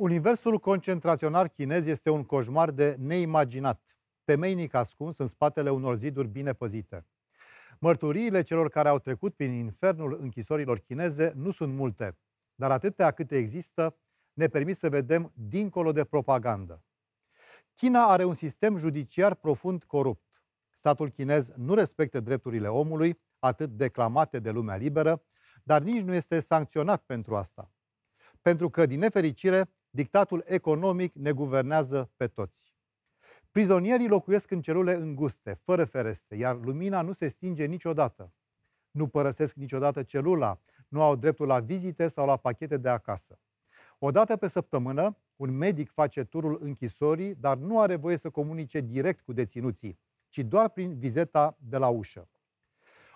Universul concentraționar chinez este un coșmar de neimaginat, temeinic ascuns în spatele unor ziduri bine păzite. Mărturiile celor care au trecut prin infernul închisorilor chineze nu sunt multe, dar atâtea câte există ne permit să vedem dincolo de propagandă. China are un sistem judiciar profund corupt. Statul chinez nu respectă drepturile omului, atât declamate de lumea liberă, dar nici nu este sancționat pentru asta. Pentru că, din nefericire, Dictatul economic ne guvernează pe toți. Prizonierii locuiesc în celule înguste, fără ferestre, iar lumina nu se stinge niciodată. Nu părăsesc niciodată celula, nu au dreptul la vizite sau la pachete de acasă. O dată pe săptămână, un medic face turul închisorii, dar nu are voie să comunice direct cu deținuții, ci doar prin vizeta de la ușă.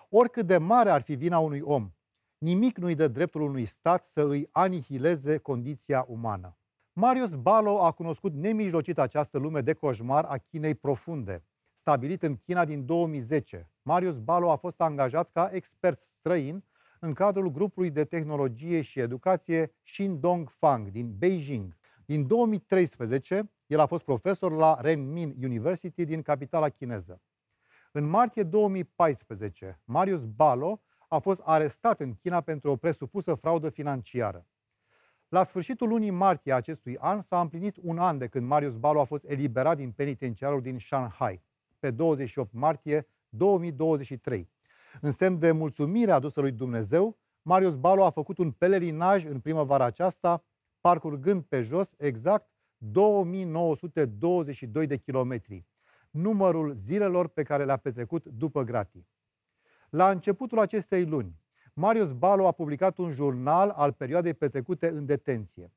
Oricât de mare ar fi vina unui om, nimic nu-i dă dreptul unui stat să îi anihileze condiția umană. Marius Balo a cunoscut nemijlocit această lume de coșmar a Chinei profunde, stabilit în China din 2010. Marius Balo a fost angajat ca expert străin în cadrul grupului de tehnologie și educație Xindong Fang din Beijing. Din 2013, el a fost profesor la Renmin University din capitala chineză. În martie 2014, Marius Balo a fost arestat în China pentru o presupusă fraudă financiară. La sfârșitul lunii martie acestui an s-a împlinit un an de când Marius Balu a fost eliberat din penitenciarul din Shanghai, pe 28 martie 2023. În semn de mulțumire adusă lui Dumnezeu, Marius Balu a făcut un pelerinaj în primăvara aceasta, parcurgând pe jos exact 2922 de kilometri, numărul zilelor pe care le-a petrecut după gratii. La începutul acestei luni, Marius Balu a publicat un jurnal al perioadei petrecute în detenție.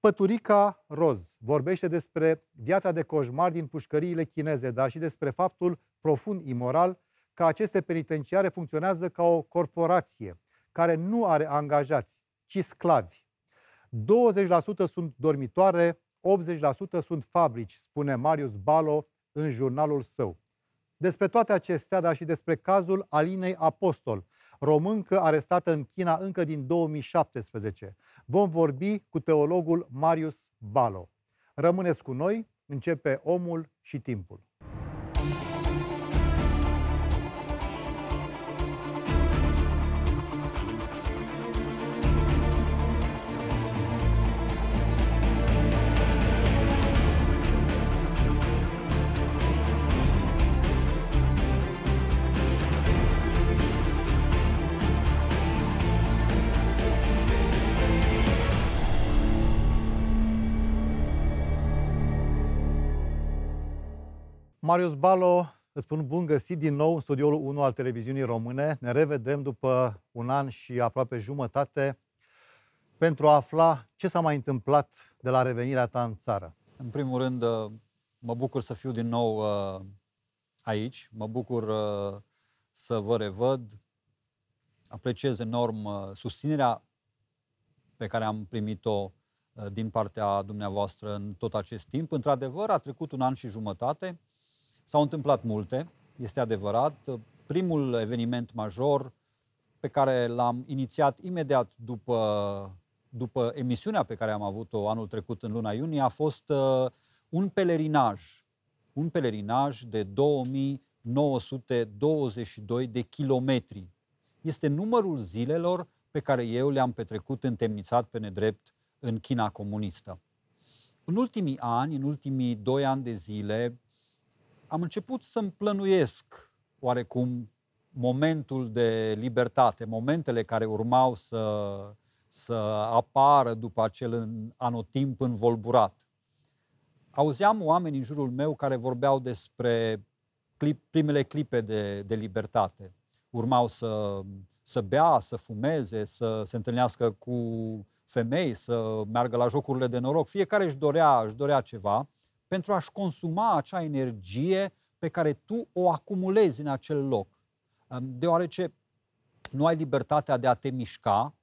Păturica Roz vorbește despre viața de coșmar din pușcăriile chineze, dar și despre faptul profund imoral că aceste penitenciare funcționează ca o corporație care nu are angajați, ci sclavi. 20% sunt dormitoare, 80% sunt fabrici, spune Marius Balo în jurnalul său. Despre toate acestea, dar și despre cazul Alinei Apostol, româncă arestată în China încă din 2017. Vom vorbi cu teologul Marius Balo. Rămâneți cu noi, începe Omul și Timpul. Marius Balo, îți spun bun găsit din nou în studioul 1 al televiziunii române. Ne revedem după un an și aproape jumătate pentru a afla ce s-a mai întâmplat de la revenirea ta în țară. În primul rând, uh, mă bucur să fiu din nou uh, aici, mă bucur uh, să vă revăd, apreciez enorm susținerea pe care am primit-o din partea dumneavoastră în tot acest timp. Într-adevăr, a trecut un an și jumătate, S-au întâmplat multe, este adevărat. Primul eveniment major pe care l-am inițiat imediat după, după emisiunea pe care am avut-o anul trecut în luna iunie a fost uh, un pelerinaj. Un pelerinaj de 2922 de kilometri. Este numărul zilelor pe care eu le-am petrecut întemnițat pe nedrept în China comunistă. În ultimii ani, în ultimii doi ani de zile, am început să-mi plănuiesc oarecum momentul de libertate, momentele care urmau să, să apară după acel anotimp învolburat. Auzeam oameni în jurul meu care vorbeau despre clip, primele clipe de, de libertate. Urmau să, să bea, să fumeze, să se întâlnească cu femei, să meargă la jocurile de noroc. Fiecare își dorea, își dorea ceva pentru a-și consuma acea energie pe care tu o acumulezi în acel loc. Deoarece nu ai libertatea de a te mișca,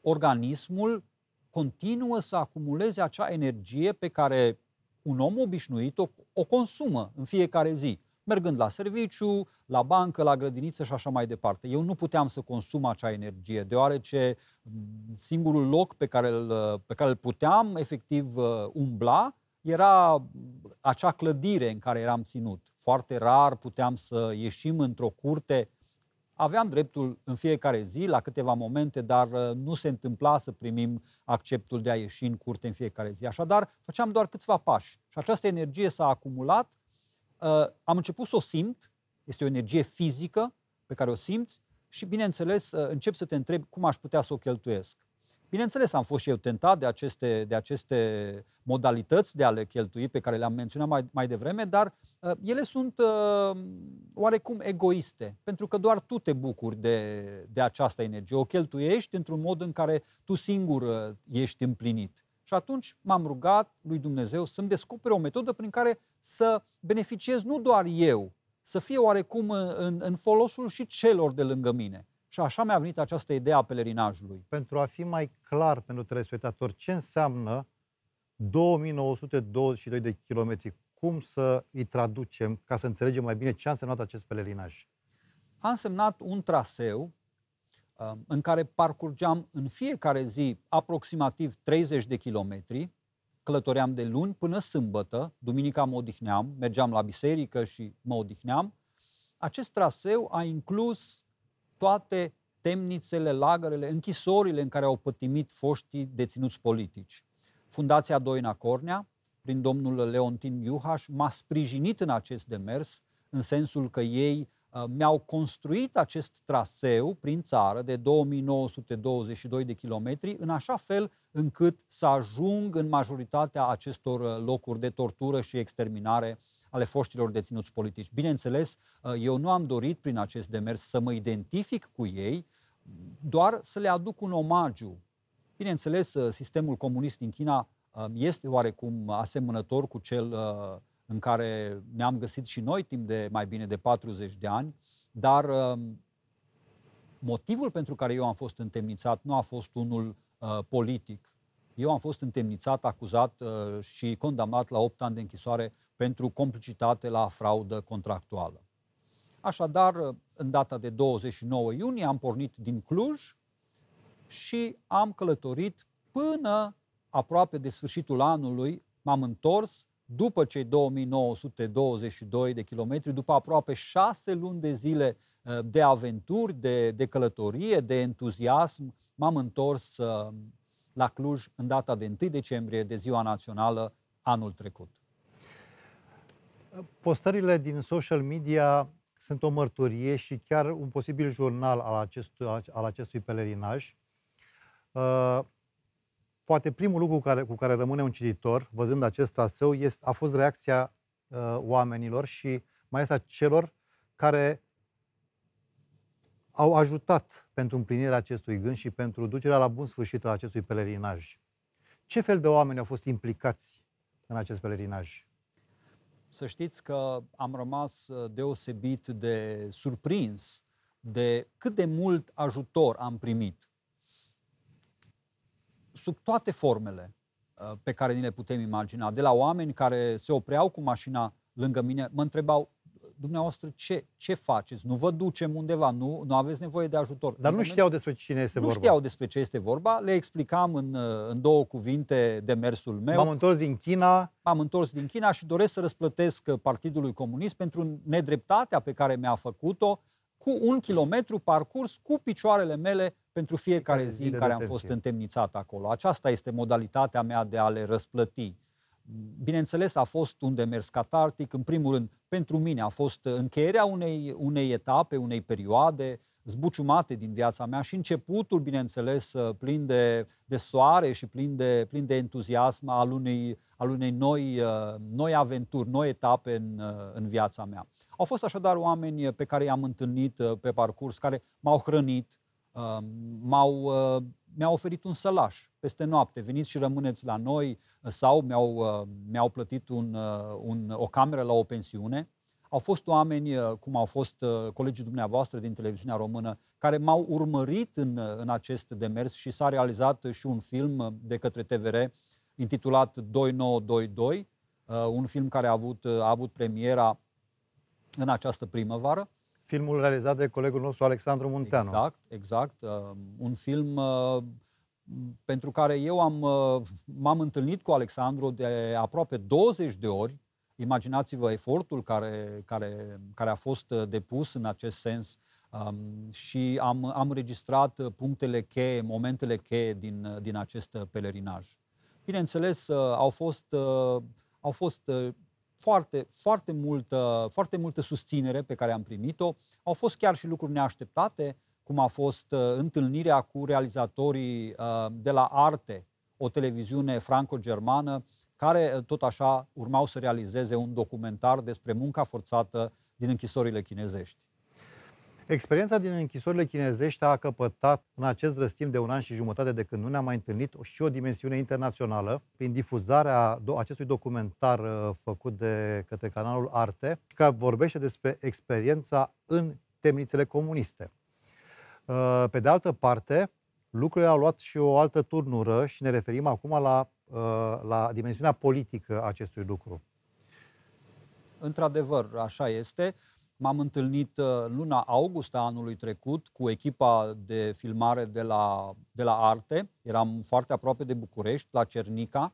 organismul continuă să acumuleze acea energie pe care un om obișnuit o, o consumă în fiecare zi, mergând la serviciu, la bancă, la grădiniță și așa mai departe. Eu nu puteam să consum acea energie, deoarece singurul loc pe care îl, pe care îl puteam efectiv uh, umbla era mm, acea clădire în care eram ținut. Foarte rar puteam să ieșim într-o curte. Aveam dreptul în fiecare zi, la câteva momente, dar uh, nu se întâmpla să primim acceptul de a ieși în curte în fiecare zi. Așadar, făceam doar câțiva pași. Și această energie s-a acumulat. Uh, am început să o simt. Este o energie fizică pe care o simți și, bineînțeles, uh, încep să te întreb cum aș putea să o cheltuiesc. Bineînțeles, am fost și eu tentat de aceste, de aceste modalități de a le cheltui pe care le-am menționat mai, mai devreme, dar uh, ele sunt uh, oarecum egoiste, pentru că doar tu te bucuri de, de această energie. O cheltuiești într-un mod în care tu singur uh, ești împlinit. Și atunci m-am rugat lui Dumnezeu să-mi descopere o metodă prin care să beneficiez nu doar eu, să fie oarecum uh, în, în folosul și celor de lângă mine. Și așa mi-a venit această idee a pelerinajului. Pentru a fi mai clar pentru telespectator, ce înseamnă 2922 de kilometri, cum să îi traducem ca să înțelegem mai bine ce a însemnat acest pelerinaj? A însemnat un traseu um, în care parcurgeam în fiecare zi aproximativ 30 de kilometri, călătoream de luni până sâmbătă, duminica mă odihneam, mergeam la biserică și mă odihneam. Acest traseu a inclus toate temnițele, lagărele, închisorile în care au pătimit foștii deținuți politici. Fundația Doina Cornea, prin domnul Leontin Iuhaș, m-a sprijinit în acest demers, în sensul că ei uh, mi-au construit acest traseu prin țară de 2922 de kilometri, în așa fel încât să ajung în majoritatea acestor uh, locuri de tortură și exterminare uh, ale foștilor deținuți politici. Bineînțeles, uh, eu nu am dorit prin acest demers să mă identific cu ei, doar să le aduc un omagiu. Bineînțeles, uh, sistemul comunist din China uh, este oarecum asemănător cu cel în care ne-am găsit și noi timp de mai bine de 40 de ani, dar um, motivul pentru care eu am fost întemnițat nu a fost unul politic. Eu am fost întemnițat, acuzat uh, și condamnat la 8 ani de închisoare pentru complicitate la fraudă contractuală. Așadar, uh, în data de 29 iunie am pornit din Cluj și am călătorit până aproape de sfârșitul anului, m-am întors după cei 2922 de kilometri, după aproape șase luni de zile uh, de aventuri, de, de călătorie, de entuziasm, m-am întors la Cluj în data de 1 decembrie, de Ziua Națională, anul trecut. Postările din social media sunt o mărturie și chiar un posibil jurnal al acestui, al acestui pelerinaj. Uh, poate primul lucru care, cu care rămâne un cititor, văzând acest traseu, este, a fost reacția uh, oamenilor și mai ales a celor care au ajutat pentru împlinirea acestui gând și pentru ducerea la bun sfârșit a acestui pelerinaj. Ce fel de oameni au fost implicați în acest pelerinaj? Să știți că am rămas uh, deosebit de surprins de cât de mult ajutor am primit. Sub toate formele uh, pe care ni le putem imagina, de la oameni care se opreau cu mașina lângă mine, mă întrebau dumneavoastră ce, ce faceți? Nu vă ducem undeva, nu, nu aveți nevoie de ajutor. Dar nu moment, știau despre cine este nu vorba. Nu știau despre ce este vorba, le explicam în, uh, în două cuvinte demersul meu. M-am întors din China. M-am întors din China și doresc să răsplătesc uh, Partidului Comunist pentru nedreptatea pe care mi-a făcut-o cu un kilometru parcurs cu picioarele mele pentru fiecare zi în care am fost întemnițat acolo. Aceasta este modalitatea mea de a le răsplăti. Bineînțeles, a fost un demers catartic. În primul rând, pentru mine a fost uh, încheierea unei, unei etape, unei perioade zbuciumate din viața mea și începutul, bineînțeles, uh, plin de, de soare și plin de, plin de entuziasm al unei, al unei noi, uh, noi aventuri, noi etape în, în viața mea. Au fost așadar oameni pe care i-am întâlnit pe parcurs, care m-au hrănit, m-au mi-a oferit un sălaș peste noapte, veniți și rămâneți la noi, uh, sau mi-au, uh, mi-au plătit un, uh, un, o cameră la o pensiune. Au fost oameni, cum au fost colegii dumneavoastră din televiziunea română, care m-au urmărit în, în acest demers și s-a realizat și un film de către TVR intitulat 2922, un film care a avut, a avut premiera în această primăvară filmul realizat de colegul nostru Alexandru Munteanu. Exact, exact. Uh, un film uh, pentru care eu am, uh, m-am întâlnit cu Alexandru de aproape 20 de ori. Imaginați-vă efortul care, care, care a fost depus în acest sens um, și am, am registrat punctele cheie, momentele cheie din, din acest pelerinaj. Bineînțeles, au fost, au fost foarte, foarte multă, foarte multă susținere pe care am primit-o. Au fost chiar și lucruri neașteptate, cum a fost uh, întâlnirea cu realizatorii uh, de la Arte, o televiziune franco-germană, care uh, tot așa urmau să realizeze un documentar despre munca forțată din închisorile chinezești. Experiența din închisorile chinezești a căpătat în acest răstim de un an și jumătate de când nu ne-am mai întâlnit și o dimensiune internațională prin difuzarea acestui documentar uh, făcut de către canalul Arte, care vorbește despre experiența în temnițele comuniste. Uh, pe de altă parte, lucrurile au luat și o altă turnură și ne referim acum la, uh, la dimensiunea politică a acestui lucru. Într-adevăr, așa este. M-am întâlnit uh, luna august a anului trecut cu echipa de filmare de la, de la Arte. Eram foarte aproape de București, la Cernica.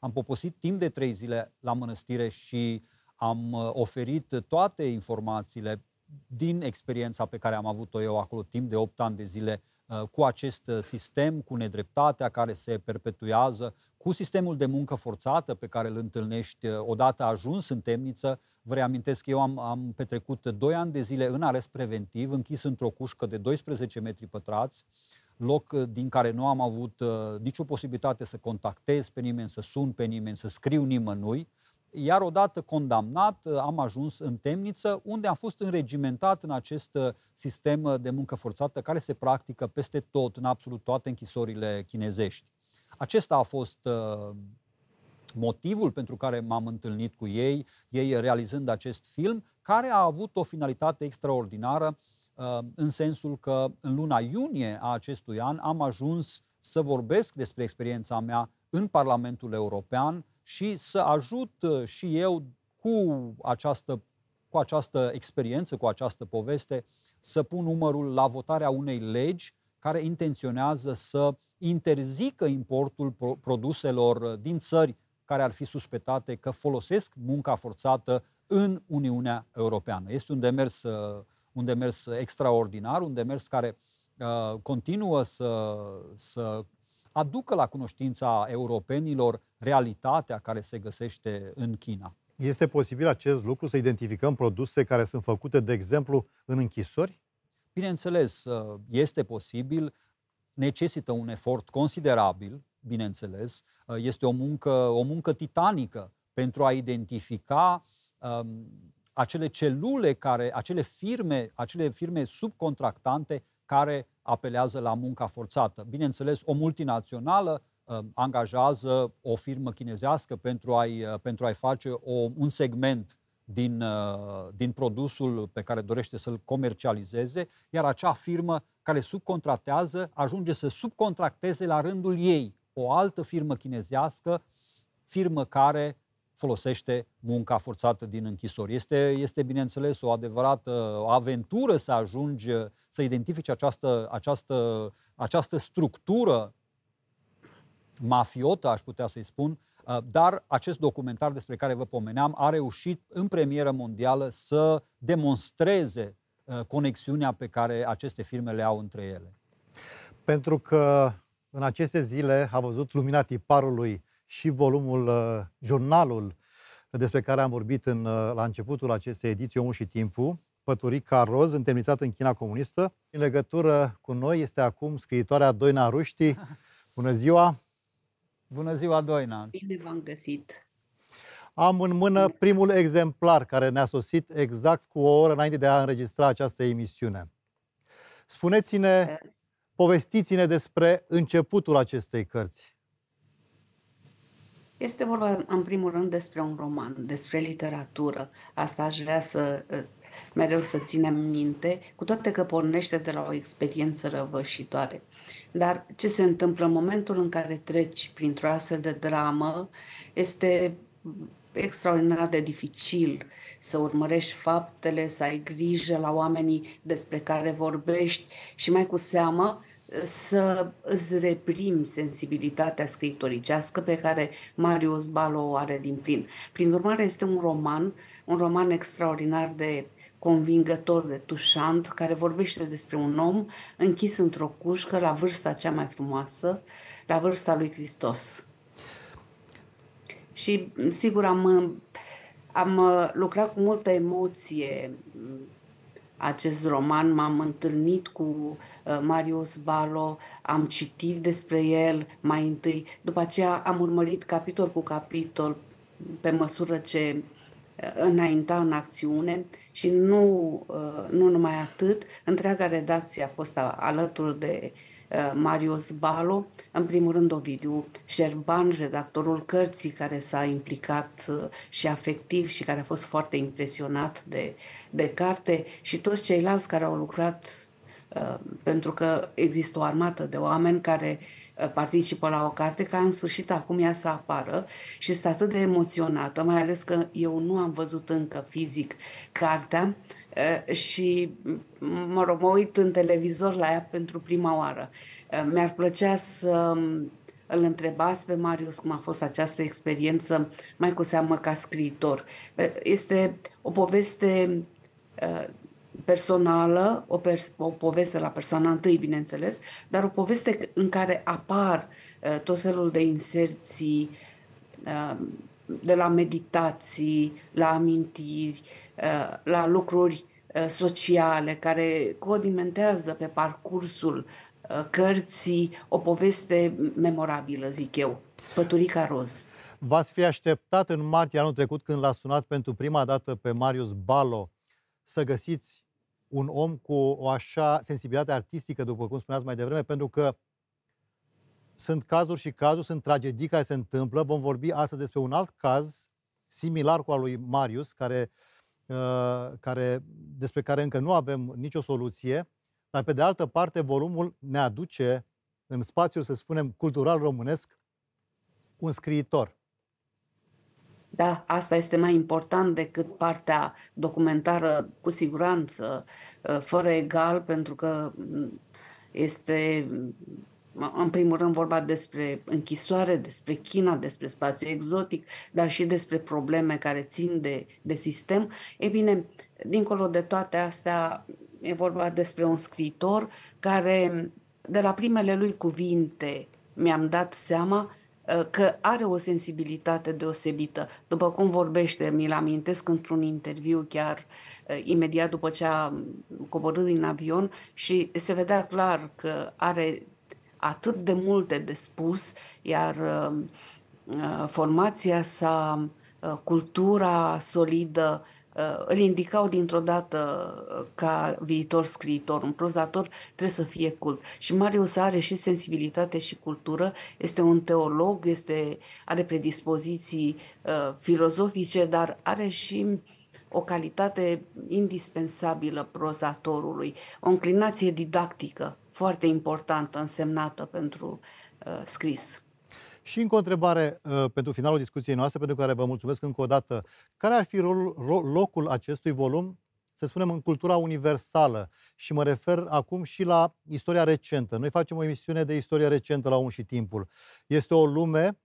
Am poposit timp de trei zile la mănăstire și am uh, oferit toate informațiile din experiența pe care am avut-o eu acolo timp de 8 ani de zile uh, cu acest sistem, cu nedreptatea care se perpetuează cu sistemul de muncă forțată pe care îl întâlnești eh, odată ajuns în temniță. Vă reamintesc că eu am, am petrecut 2 ani de zile în arest preventiv, închis într-o cușcă de 12 metri pătrați, loc eh, din care nu am avut eh, nicio posibilitate să contactez pe nimeni, să sun pe nimeni, să scriu nimănui. Iar odată condamnat, am ajuns în temniță, unde am fost înregimentat în acest sistem de muncă forțată care se practică peste tot, în absolut toate închisorile chinezești. Acesta a fost uh, motivul pentru care m-am întâlnit cu ei, ei realizând acest film, care a avut o finalitate extraordinară uh, în sensul că în luna iunie a acestui an am ajuns să vorbesc despre experiența mea în Parlamentul European și să ajut uh, și eu cu această, cu această experiență, cu această poveste, să pun numărul la votarea unei legi care intenționează să interzică importul produselor uh, din țări care ar fi suspectate că folosesc munca forțată în Uniunea Europeană. Este un demers, uh, un demers extraordinar, un demers care uh, continuă să, să aducă la cunoștința europenilor realitatea care se găsește în China. Este posibil acest lucru să identificăm produse care sunt făcute, de exemplu, în închisori? Bineînțeles, este posibil necesită un efort considerabil, bineînțeles, uh, este o muncă, o muncă titanică pentru a identifica um, acele celule care, acele firme, acele firme subcontractante care apelează la munca forțată. Bineînțeles, o multinațională um, angajează o firmă chinezească pentru a-i, uh, pentru a face o, un segment din, uh, din produsul pe care dorește să-l comercializeze, iar acea firmă care subcontratează ajunge să subcontracteze la rândul ei o altă firmă chinezească, firmă care folosește munca forțată din închisori. Este, este bineînțeles, o adevărată aventură să ajungi să identifici această, această, această structură mafiotă, aș putea să-i spun, Uh, dar acest documentar despre care vă pomeneam a reușit în premieră mondială să demonstreze uh, conexiunea pe care aceste firme le au între ele. Pentru că în aceste zile a văzut lumina tiparului și volumul, uh, jurnalul despre care am vorbit în, la începutul acestei ediții Omul și Timpul, Păturica Roz, întemnițat în China comunistă. În legătură cu noi este acum scriitoarea Doina Ruștii. Bună ziua! Bună ziua, Doina! Bine v-am găsit! Am în mână primul exemplar care ne-a sosit exact cu o oră înainte de a înregistra această emisiune. Spuneți-ne, povestiți-ne despre începutul acestei cărți. Este vorba, în primul rând, despre un roman, despre literatură. Asta aș vrea să eh, mereu să ținem minte, cu toate că pornește de la o experiență răvășitoare. Uh, dar ce se întâmplă în momentul în care treci printr-o astfel de dramă este extraordinar de dificil să urmărești faptele, să ai grijă la oamenii despre care vorbești și mai cu seamă uh, să îți reprimi sensibilitatea scritoricească pe care Marius Balo o are din plin. Prin urmare, este un roman, un roman extraordinar de convingător de tușant, care vorbește despre un om închis într-o cușcă la vârsta cea mai frumoasă, la vârsta lui Hristos. Și, sigur, am, am uh, lucrat cu multă emoție mm, acest roman, m-am întâlnit cu uh, Marius Balo, am citit despre el mai întâi, după aceea am urmărit capitol cu capitol pe măsură ce înainta în acțiune și nu, uh, nu numai atât, întreaga redacție a fost alături de uh, Marius Balo, în primul rând Ovidiu Șerban, redactorul cărții care s-a implicat uh, și afectiv și care a fost foarte impresionat de, de carte și toți ceilalți care au lucrat pentru că există o armată de oameni care uh, Uh, participă la o carte, ca în sfârșit acum ea să apară și sunt atât de emoționată, mai ales că eu nu am văzut încă fizic cartea uh, și, mă rog, mă uit în televizor la ea pentru prima oară. Uh, mi-ar plăcea să um, îl întrebați pe Marius cum a fost această experiență, mai cu seamă ca scriitor. Este o poveste personală, o, pers- o poveste la persoana întâi, bineînțeles, dar o poveste în care apar uh, tot felul de inserții uh, de la meditații, la amintiri, uh, la lucruri uh, sociale care codimentează pe parcursul uh, cărții o poveste memorabilă, zic eu, Păturica Roz. V-ați fi așteptat în martie anul trecut când l-a sunat pentru prima dată pe Marius Balo să găsiți un om cu o așa sensibilitate artistică, după cum spuneați mai devreme, pentru că sunt cazuri și cazuri, sunt tragedii care se întâmplă. Vom vorbi astăzi despre un alt caz similar cu al lui Marius, care, uh, care, despre care încă nu avem nicio soluție, dar pe de altă parte volumul ne aduce în spațiul, să spunem, cultural românesc, un scriitor da? Asta este mai important decât partea documentară, cu siguranță, ă, fără egal, pentru că este în primul rând vorba despre închisoare, despre China, despre spațiu exotic, dar și despre probleme care țin de, de sistem. E bine, dincolo de toate astea, e vorba despre un scriitor care, de la primele lui cuvinte, mi-am dat seama Uh, că are o sensibilitate deosebită. După cum vorbește, mi-l amintesc într-un interviu chiar uh, imediat după ce a coborât din avion și se vedea clar că are atât de multe de spus, iar uh, formația sa, cultura solidă, Uh, îl indicau dintr-o dată uh, ca viitor scriitor, un prozator trebuie să fie cult. Și Marius are și sensibilitate și cultură, este un teolog, este, are predispoziții uh, filozofice, dar are și o calitate indispensabilă prozatorului, o înclinație didactică foarte importantă, însemnată pentru uh, scris. Și încă o întrebare uh, pentru finalul discuției noastre, pentru care vă mulțumesc încă o dată. Care ar fi rolul, ro- locul acestui volum, să spunem, în cultura universală? Și mă refer acum și la istoria recentă. Noi facem o emisiune de istorie recentă la Un și Timpul. Este o lume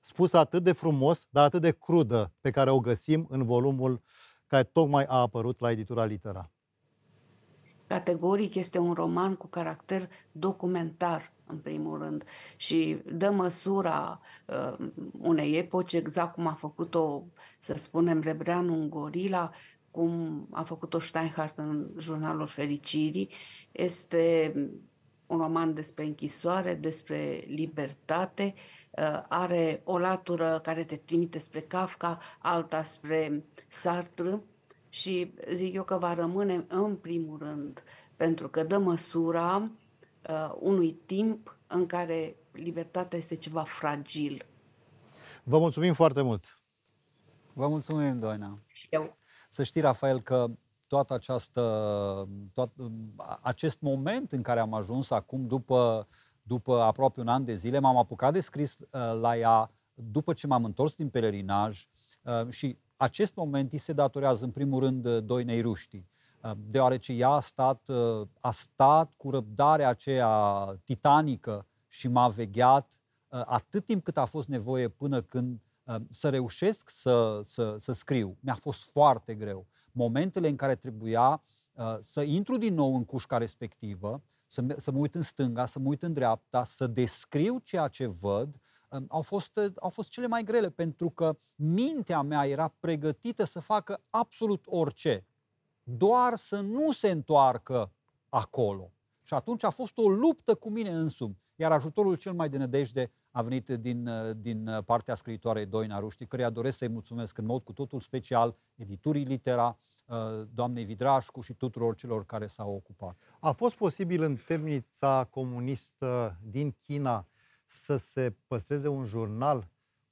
spusă atât de frumos, dar atât de crudă, pe care o găsim în volumul care tocmai a apărut la editura Litera. Categoric este un roman cu caracter documentar, în primul rând, și dă măsura uh, unei epoci, exact cum a făcut-o, să spunem, Rebreanu în Gorila, cum a făcut-o Steinhardt în Jurnalul Fericirii, este un roman despre închisoare, despre libertate, uh, are o latură care te trimite spre Kafka, alta spre Sartre și zic eu că va rămâne în primul rând pentru că dă măsura uh, unui timp în care libertatea este ceva fragil. Vă mulțumim foarte mult! Vă mulțumim, Doina! Eu. Să știi, Rafael, că toată această, tot, uh, acest moment în care am ajuns acum, după, după aproape un an de zile, m-am apucat de scris uh, la ea după ce m-am întors din pelerinaj uh, și acest moment îi se datorează în primul rând uh, Doinei Ruștii deoarece ea a stat, ă, a stat cu răbdarea aceea titanică și m-a vegheat ă, atât timp cât a fost nevoie până când ă, să reușesc să, să, să scriu. Mi-a fost foarte greu. Momentele în care trebuia să intru din nou în cușca respectivă, să, să mă uit în stânga, să mă uit în dreapta, să descriu ceea ce văd, au fost, au fost cele mai grele, pentru că mintea mea era pregătită să facă absolut orice doar să nu se întoarcă acolo. Și atunci a fost o luptă cu mine însumi, iar ajutorul cel mai de nădejde a venit din, uh, din uh, partea scriitoarei Doina Ruști, căreia doresc să-i mulțumesc în mod cu totul special editurii Litera, uh, doamnei Vidrașcu și tuturor celor care s-au ocupat. A fost posibil în temnița comunistă din China să se păstreze un jurnal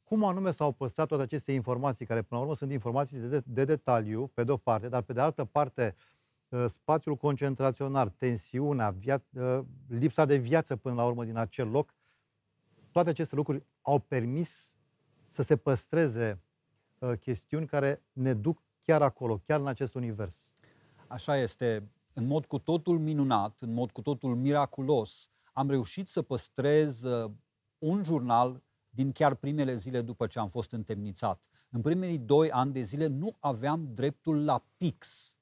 cum anume s-au păstrat toate aceste informații, care până la urmă sunt informații de, de detaliu, pe de o parte, dar pe de altă parte, uh, spațiul concentraționar, tensiunea, via- uh, lipsa de viață până la urmă din acel loc, toate aceste lucruri au permis să se păstreze uh, chestiuni care ne duc chiar acolo, chiar în acest univers. Așa este. În mod cu totul minunat, în mod cu totul miraculos, am reușit să păstrez un jurnal din chiar primele zile după ce am fost întemnițat. În primele doi ani de zile nu aveam dreptul la PIX.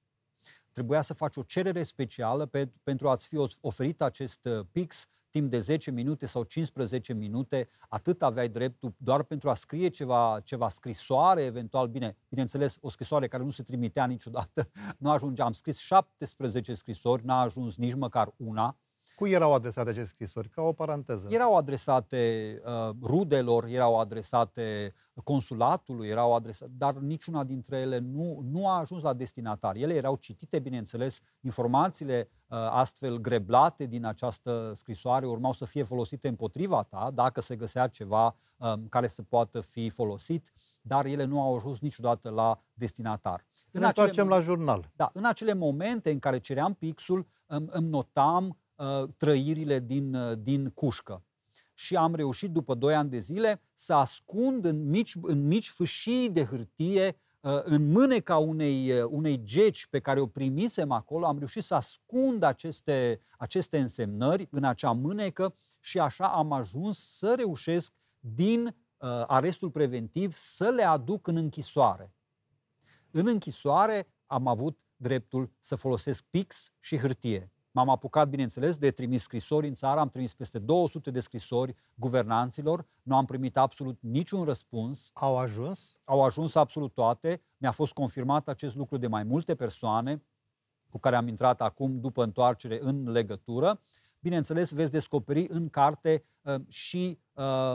Trebuia să faci o cerere specială pe, pentru a-ți fi oferit acest uh, PIX timp de 10 minute sau 15 minute, atât aveai dreptul doar pentru a scrie ceva, ceva scrisoare, eventual, bine, bineînțeles, o scrisoare care nu se trimitea niciodată, nu ajungea. Am scris 17 scrisori, n-a ajuns nici măcar una, Cui erau adresate aceste scrisori? Ca o paranteză. Erau adresate uh, rudelor, erau adresate consulatului, erau adresate, dar niciuna dintre ele nu, nu a ajuns la destinatar. Ele erau citite, bineînțeles, informațiile uh, astfel greblate din această scrisoare urmau să fie folosite împotriva ta, dacă se găsea ceva um, care să poată fi folosit, dar ele nu au ajuns niciodată la destinatar. Ne întoarcem la jurnal. Da, în acele momente în care ceream pixul, îmi, um, îmi notam Uh, trăirile din, uh, din cușcă. Și am reușit după 2 ani de zile să ascund în mici, în mici fâșii de hârtie, uh, în mâneca unei, unei geci pe care o primisem acolo, am reușit să ascund aceste, aceste însemnări în acea mânecă și așa am ajuns să reușesc din arestul preventiv să le aduc în închisoare. În închisoare am avut dreptul să folosesc pix și hârtie. M-am apucat, bineînțeles, de trimis scrisori în țară, am trimis peste 200 de scrisori guvernanților, nu am primit absolut niciun răspuns. Au ajuns? Au ajuns absolut toate. Mi-a fost confirmat acest lucru de mai multe persoane cu care am intrat acum, după întoarcere, în legătură. Bineînțeles, veți descoperi în carte uh, și uh,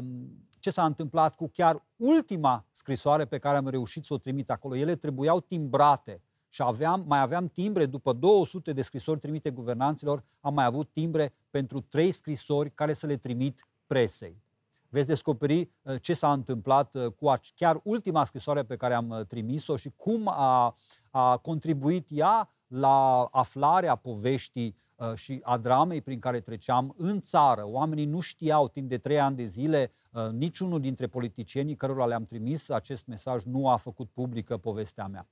ce s-a întâmplat cu chiar ultima scrisoare pe care am reușit să o trimit acolo. Ele trebuiau timbrate și aveam, mai aveam timbre, după 200 de scrisori trimite guvernanților, am mai avut timbre pentru trei scrisori care să le trimit presei. Veți descoperi uh, ce s-a întâmplat uh, cu chiar ultima scrisoare pe care am uh, trimis-o și cum a, a contribuit ea la aflarea poveștii și a dramei prin care treceam în țară. Oamenii nu știau timp de trei ani de zile, niciunul dintre politicienii cărora le-am trimis acest mesaj nu a făcut publică povestea mea.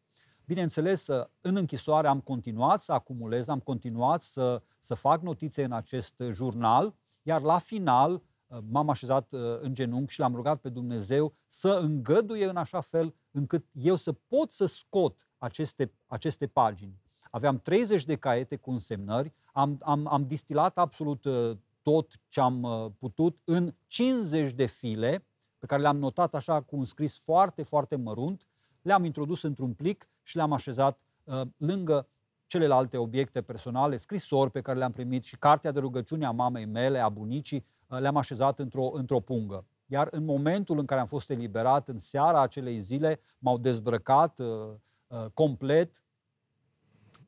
Bineînțeles, uh, în închisoare am continuat să acumulez, am continuat să, să fac notițe în acest jurnal, iar la final uh, m-am așezat uh, în genunchi și l-am rugat pe Dumnezeu să îngăduie în așa fel încât eu să pot să scot aceste, aceste pagini. Aveam 30 de caiete cu însemnări, am, am, am distilat absolut tot ce am putut în 50 de file pe care le-am notat așa cu un scris foarte, foarte mărunt, le-am introdus într-un plic și le-am așezat uh, lângă celelalte obiecte personale, scrisori pe care le-am primit și cartea de rugăciune a mamei mele, a bunicii, uh, le-am așezat într-o, într-o pungă. Iar în momentul în care am fost eliberat, în seara acelei zile, m-au dezbrăcat uh, uh, complet,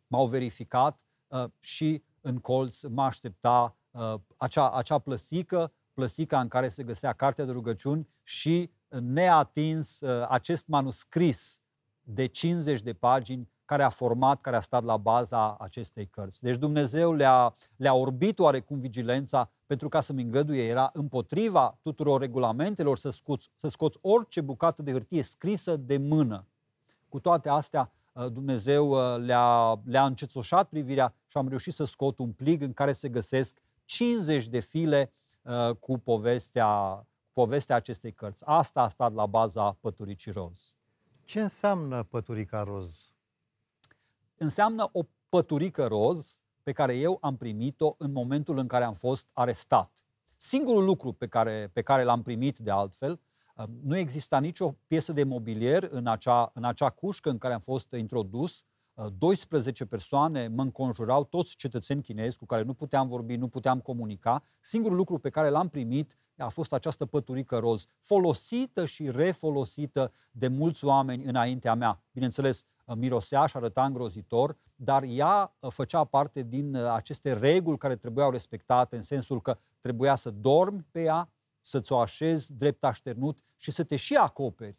m-au verificat uh, și în colț mă aștepta uh, acea, acea plăsică, plăsica în care se găsea cartea de rugăciuni și uh, neatins uh, acest manuscris de 50 de pagini care a format, care a stat la baza acestei cărți. Deci Dumnezeu le-a, le-a orbit oarecum vigilența pentru ca să-mi îngăduie. Era împotriva tuturor regulamentelor să scoți, să scoți orice bucată de hârtie scrisă de mână. Cu toate astea, uh, Dumnezeu uh, le-a, le-a încețoșat privirea și am reușit să scot un plig în care se găsesc 50 de file uh, cu povestea, povestea acestei cărți. Asta a stat la baza Păturicii Roz. Ce înseamnă păturica roz? Înseamnă o păturică roz pe care eu am primit-o în momentul în care am fost arestat. Singurul lucru pe care, pe care l-am primit de altfel, uh, nu exista nicio piesă de mobilier în acea, în acea cușcă în care am fost introdus, 12 uh, persoane mă înconjurau, toți cetățeni chinezi cu care nu puteam vorbi, nu puteam comunica. Singurul lucru pe care l-am primit a fost această păturică roz, folosită și refolosită de mulți oameni înaintea mea. Bineînțeles, uh, mirosea și arăta îngrozitor, dar ea uh, făcea parte din aceste reguli care trebuiau respectate, în sensul că trebuia să dormi pe ea, să-ți o așezi drept așternut și să te și acoperi.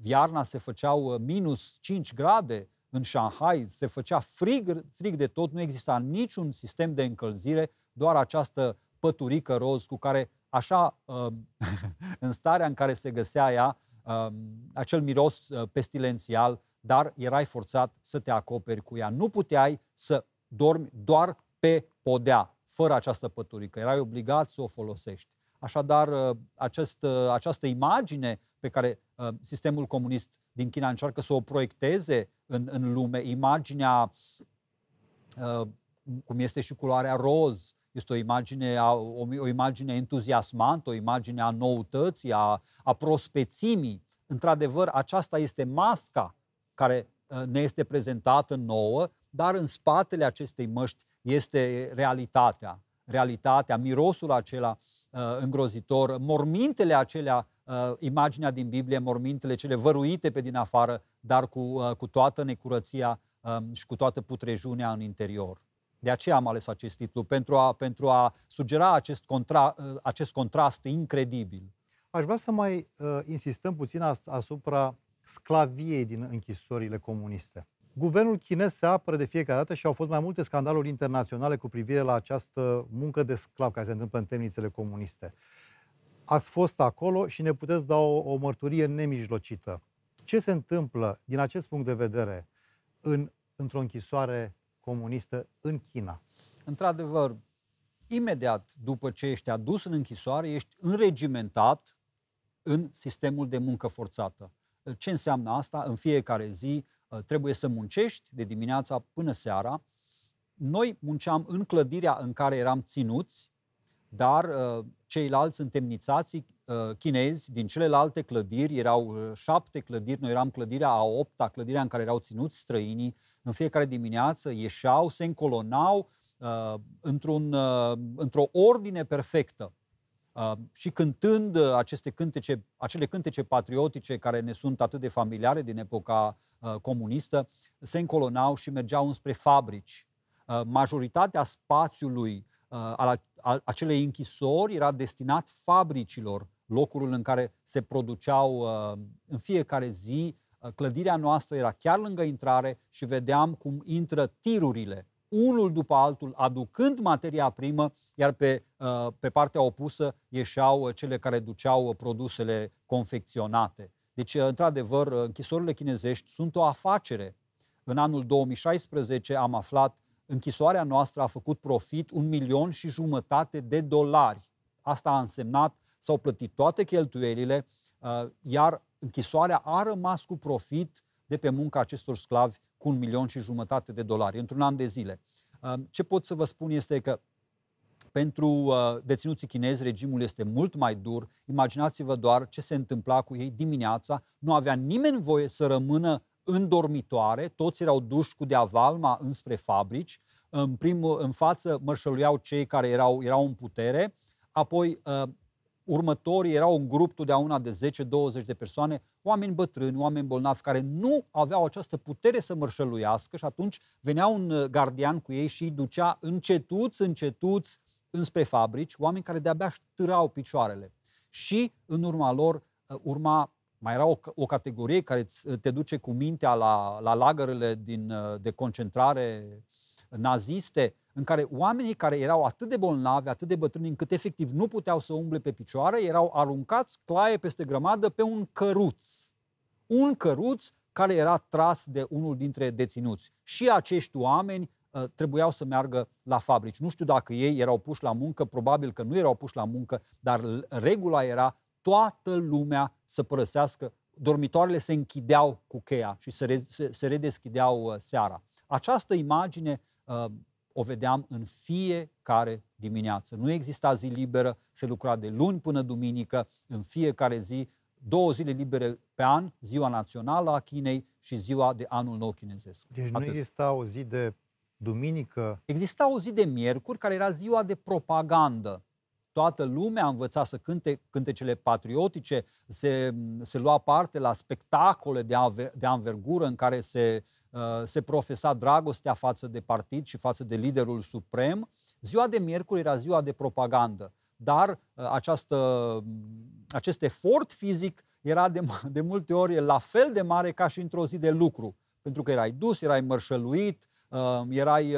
Iarna se făceau minus 5 grade, în Shanghai se făcea frig, frig de tot, nu exista niciun sistem de încălzire, doar această păturică roz cu care așa, um, în starea în care se găsea ea, um, acel miros uh, pestilențial, dar erai forțat să te acoperi cu ea. Nu puteai să dormi doar pe podea, fără această păturică. Erai obligat să o folosești. Așadar, uh, acest, uh, această imagine pe care Uh, sistemul comunist din China încearcă să o proiecteze în, în lume. Imaginea, uh, cum este și culoarea roz, este o imagine, o, o imagine entuziasmantă, o imagine a noutății, a, a prospețimii. Într-adevăr, aceasta este masca care uh, ne este prezentată nouă, dar în spatele acestei măști este realitatea. Realitatea, mirosul acela uh, îngrozitor, mormintele acelea uh, imaginea din Biblie, mormintele cele văruite pe din afară, dar cu, uh, cu toată necurăția um, și cu toată putrejunea în interior. De aceea am ales acest titlu, pentru a, pentru a sugera acest, contra, uh, acest contrast incredibil. Aș vrea să mai uh, insistăm puțin as, asupra sclaviei din închisorile comuniste. Guvernul chinez se apără de fiecare dată și au fost mai multe scandaluri internaționale cu privire la această muncă de sclav care se întâmplă în temnițele comuniste. Uh, ați fost acolo și ne puteți da o, o mărturie nemijlocită. Ce se întâmplă, din acest punct de vedere, în, într-o închisoare comunistă în China? Într-adevăr, imediat după ce ești adus în închisoare, ești înregimentat în sistemul de muncă forțată. Ce înseamnă asta? În fiecare zi uh, trebuie să muncești de dimineața până seara. Noi munceam în clădirea în care eram ținuți, dar uh, ceilalți întemnițații uh, chinezi din celelalte clădiri, erau uh, șapte clădiri, noi eram clădirea a opta, clădirea în care erau ținuți străinii, în fiecare dimineață ieșeau, se încolonau uh, într-un, uh, într-o ordine perfectă uh, și cântând uh, aceste cântece, acele cântece patriotice care ne sunt atât de familiare din epoca uh, comunistă, se încolonau și mergeau înspre fabrici. Uh, majoritatea spațiului Uh, al, al acelei închisori era destinat fabricilor, locul în care se produceau uh, în fiecare zi. Uh, clădirea noastră era chiar lângă intrare și vedeam cum intră tirurile unul după altul, aducând materia primă, iar pe, pe partea opusă ieșeau cele care duceau produsele confecționate. Deci, într-adevăr, închisorile chinezești sunt o afacere. În anul 2016 am aflat Închisoarea noastră a făcut profit un milion și jumătate de dolari. Asta a însemnat, s-au plătit toate cheltuielile, uh, iar închisoarea a rămas cu profit de pe munca acestor sclavi cu un milion și jumătate de dolari într-un an de zile. Uh, ce pot să vă spun este că pentru uh, deținuții chinezi regimul este mult mai dur. Imaginați-vă doar ce se întâmpla cu ei dimineața. Nu avea nimeni voie să rămână în dormitoare, toți erau duși cu deavalma înspre fabrici, în, primul, în față mărșăluiau cei care erau, erau în putere, apoi uh, următorii erau un grup totdeauna de 10-20 de persoane, oameni bătrâni, oameni bolnavi, care nu aveau această putere să mărșăluiască și atunci venea un uh, gardian cu ei și îi ducea încetuți, încetuți înspre fabrici, oameni care de-abia știrau picioarele. Și în urma lor uh, urma mai era o, o categorie care te duce cu mintea la, la lagărele din, uh, de concentrare naziste, în care oamenii care erau atât de bolnavi, atât de bătrâni, încât efectiv nu puteau să umble pe picioare, erau aruncați claie peste grămadă pe un căruț. Un căruț care era tras de unul dintre deținuți. Și acești oameni uh, trebuiau să meargă la fabrici. Nu știu dacă ei erau puși la muncă, probabil că nu erau puși la muncă, dar regula era toată lumea să părăsească. Dormitoarele se închideau cu cheia și se, re, se, se redeschideau uh, seara. Această imagine uh, o vedeam în fiecare dimineață. Nu exista zi liberă, se lucra de luni până duminică, în fiecare zi, două zile libere pe an, ziua națională a Chinei și ziua de anul nou chinezesc. Deci Atât. nu exista o zi de duminică? Exista o zi de miercuri, care era ziua de propagandă toată lumea învăța să cânte cântecele patriotice, se, se lua parte la spectacole de, ave, de anvergură în care se, uh, se profesa dragostea față de partid și față de liderul suprem. Ziua de miercuri era ziua de propagandă, dar uh, această, acest efort fizic era de, de multe ori la fel de mare ca și într-o zi de lucru, pentru că erai dus, erai mărșăluit, uh, erai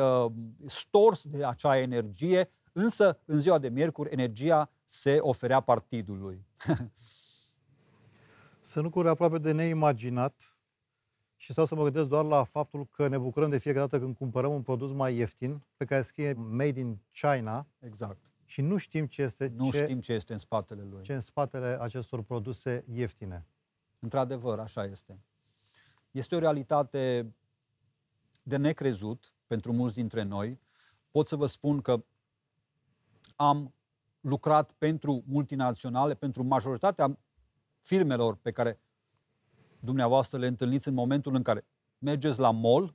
stors de acea energie, însă în ziua de miercuri energia se oferea partidului. Sunt lucruri aproape de neimaginat și stau să mă gândesc doar la faptul că ne bucurăm de fiecare dată când cumpărăm un produs mai ieftin pe care scrie Made in China. Exact. Și nu știm ce este, nu ce, știm ce este în spatele lui. Ce în spatele acestor produse ieftine. Într-adevăr, așa este. Este o realitate de necrezut pentru mulți dintre noi. Pot să vă spun că am lucrat pentru multinaționale, pentru majoritatea firmelor pe care dumneavoastră le întâlniți în momentul în care mergeți la mall,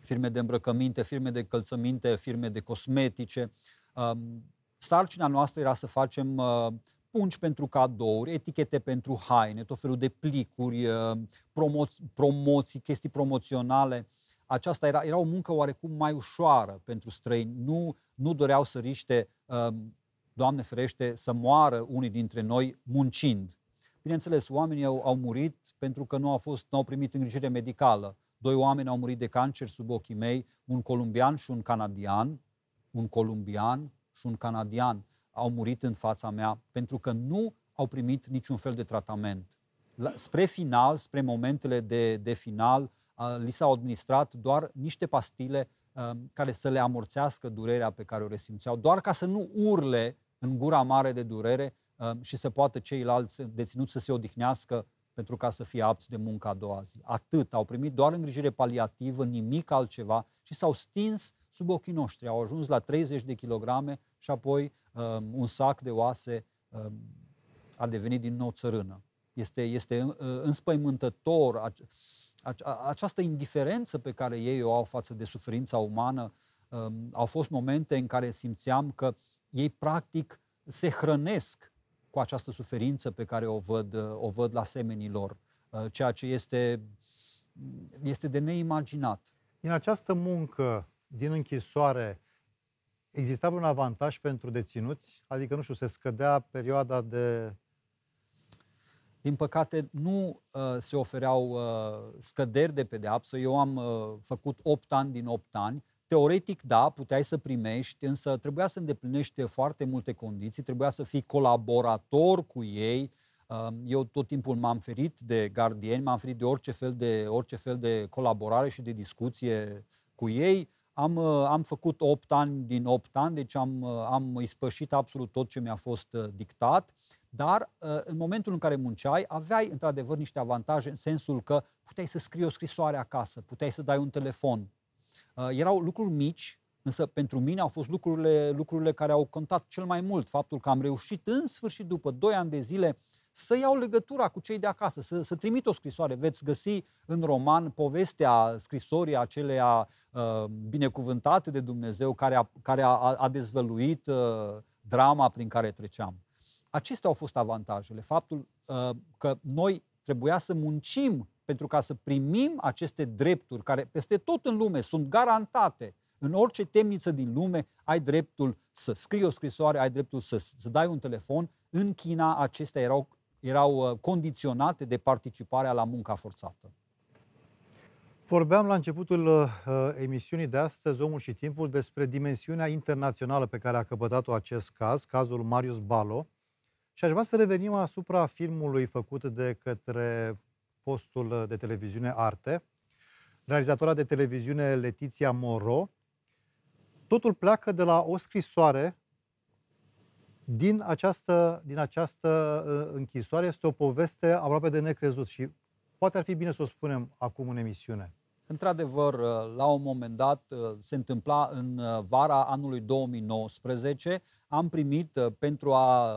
firme de îmbrăcăminte, firme de călțăminte, firme de cosmetice. Um, sarcina noastră era să facem uh, pungi pentru cadouri, etichete pentru haine, tot felul de plicuri, uh, promo- promoții, chestii promoționale aceasta era, era o muncă oarecum mai ușoară pentru străini. Nu, nu doreau să riște, um, Doamne ferește, să moară unii dintre noi muncind. Bineînțeles, oamenii au, au murit pentru că nu au, fost, nu au primit îngrijire medicală. Doi oameni au murit de cancer sub ochii mei, un columbian și un canadian, un columbian și un canadian au murit în fața mea pentru că nu au primit niciun fel de tratament. La, spre final, spre momentele de, de final, li s-au administrat doar niște pastile care să le amorțească durerea pe care o resimțeau, doar ca să nu urle în gura mare de durere și să poată ceilalți deținuți să se odihnească pentru ca să fie apți de muncă a doua zi. Atât, au primit doar îngrijire paliativă, nimic altceva și s-au stins sub ochii noștri. Au ajuns la 30 de kilograme și apoi um, un sac de oase um, a devenit din nou țărână. Este, este înspăimântător această indiferență pe care ei o au față de suferința umană, um, au fost momente în care simțeam că ei practic se hrănesc cu această suferință pe care o văd, o văd la semenii lor, uh, ceea ce este, este de neimaginat. Din această muncă, din închisoare, exista un avantaj pentru deținuți? Adică, nu știu, se scădea perioada de din păcate, nu uh, se ofereau uh, scăderi de pedeapsă. Eu am uh, făcut 8 ani din 8 ani. Teoretic, da, puteai să primești, însă trebuia să îndeplinești foarte multe condiții, trebuia să fii colaborator cu ei. Uh, eu tot timpul m-am ferit de gardieni, m-am ferit de orice fel de, orice fel de colaborare și de discuție cu ei. Am, uh, am făcut 8 ani din 8 ani, deci am, uh, am ispășit absolut tot ce mi-a fost uh, dictat dar ă, în momentul în care munceai, aveai într-adevăr niște avantaje în sensul că puteai să scrii o scrisoare acasă, puteai să dai un telefon. Ă, erau lucruri mici, însă pentru mine au fost lucrurile, lucrurile care au contat cel mai mult. Faptul că am reușit în sfârșit după 2 ani de zile să iau legătura cu cei de acasă, să, să trimit o scrisoare. Veți găsi în roman povestea scrisorii aceleia ă, binecuvântate de Dumnezeu care a, care a, a dezvăluit drama prin care treceam acestea au fost avantajele. Faptul uh, că noi trebuia să muncim pentru ca să primim aceste drepturi care peste tot în lume sunt garantate. În orice temniță din lume ai dreptul să scrii o scrisoare, ai dreptul să, să dai un telefon. În China acestea erau, erau uh, condiționate de participarea la munca forțată. Vorbeam la începutul uh, uh, emisiunii de astăzi, Omul și Timpul, despre dimensiunea internațională pe care a căpătat-o acest caz, cazul Marius Balo, și aș vrea să revenim asupra filmului făcut de către postul de televiziune Arte, realizatora de televiziune Letizia Moro. Totul pleacă de la o scrisoare din această, din această ă, închisoare. Este o poveste aproape de necrezut și poate ar fi bine să o spunem acum în emisiune. Într-adevăr, uh, la un moment dat uh, se întâmpla în uh, vara anului 2019, am primit pentru a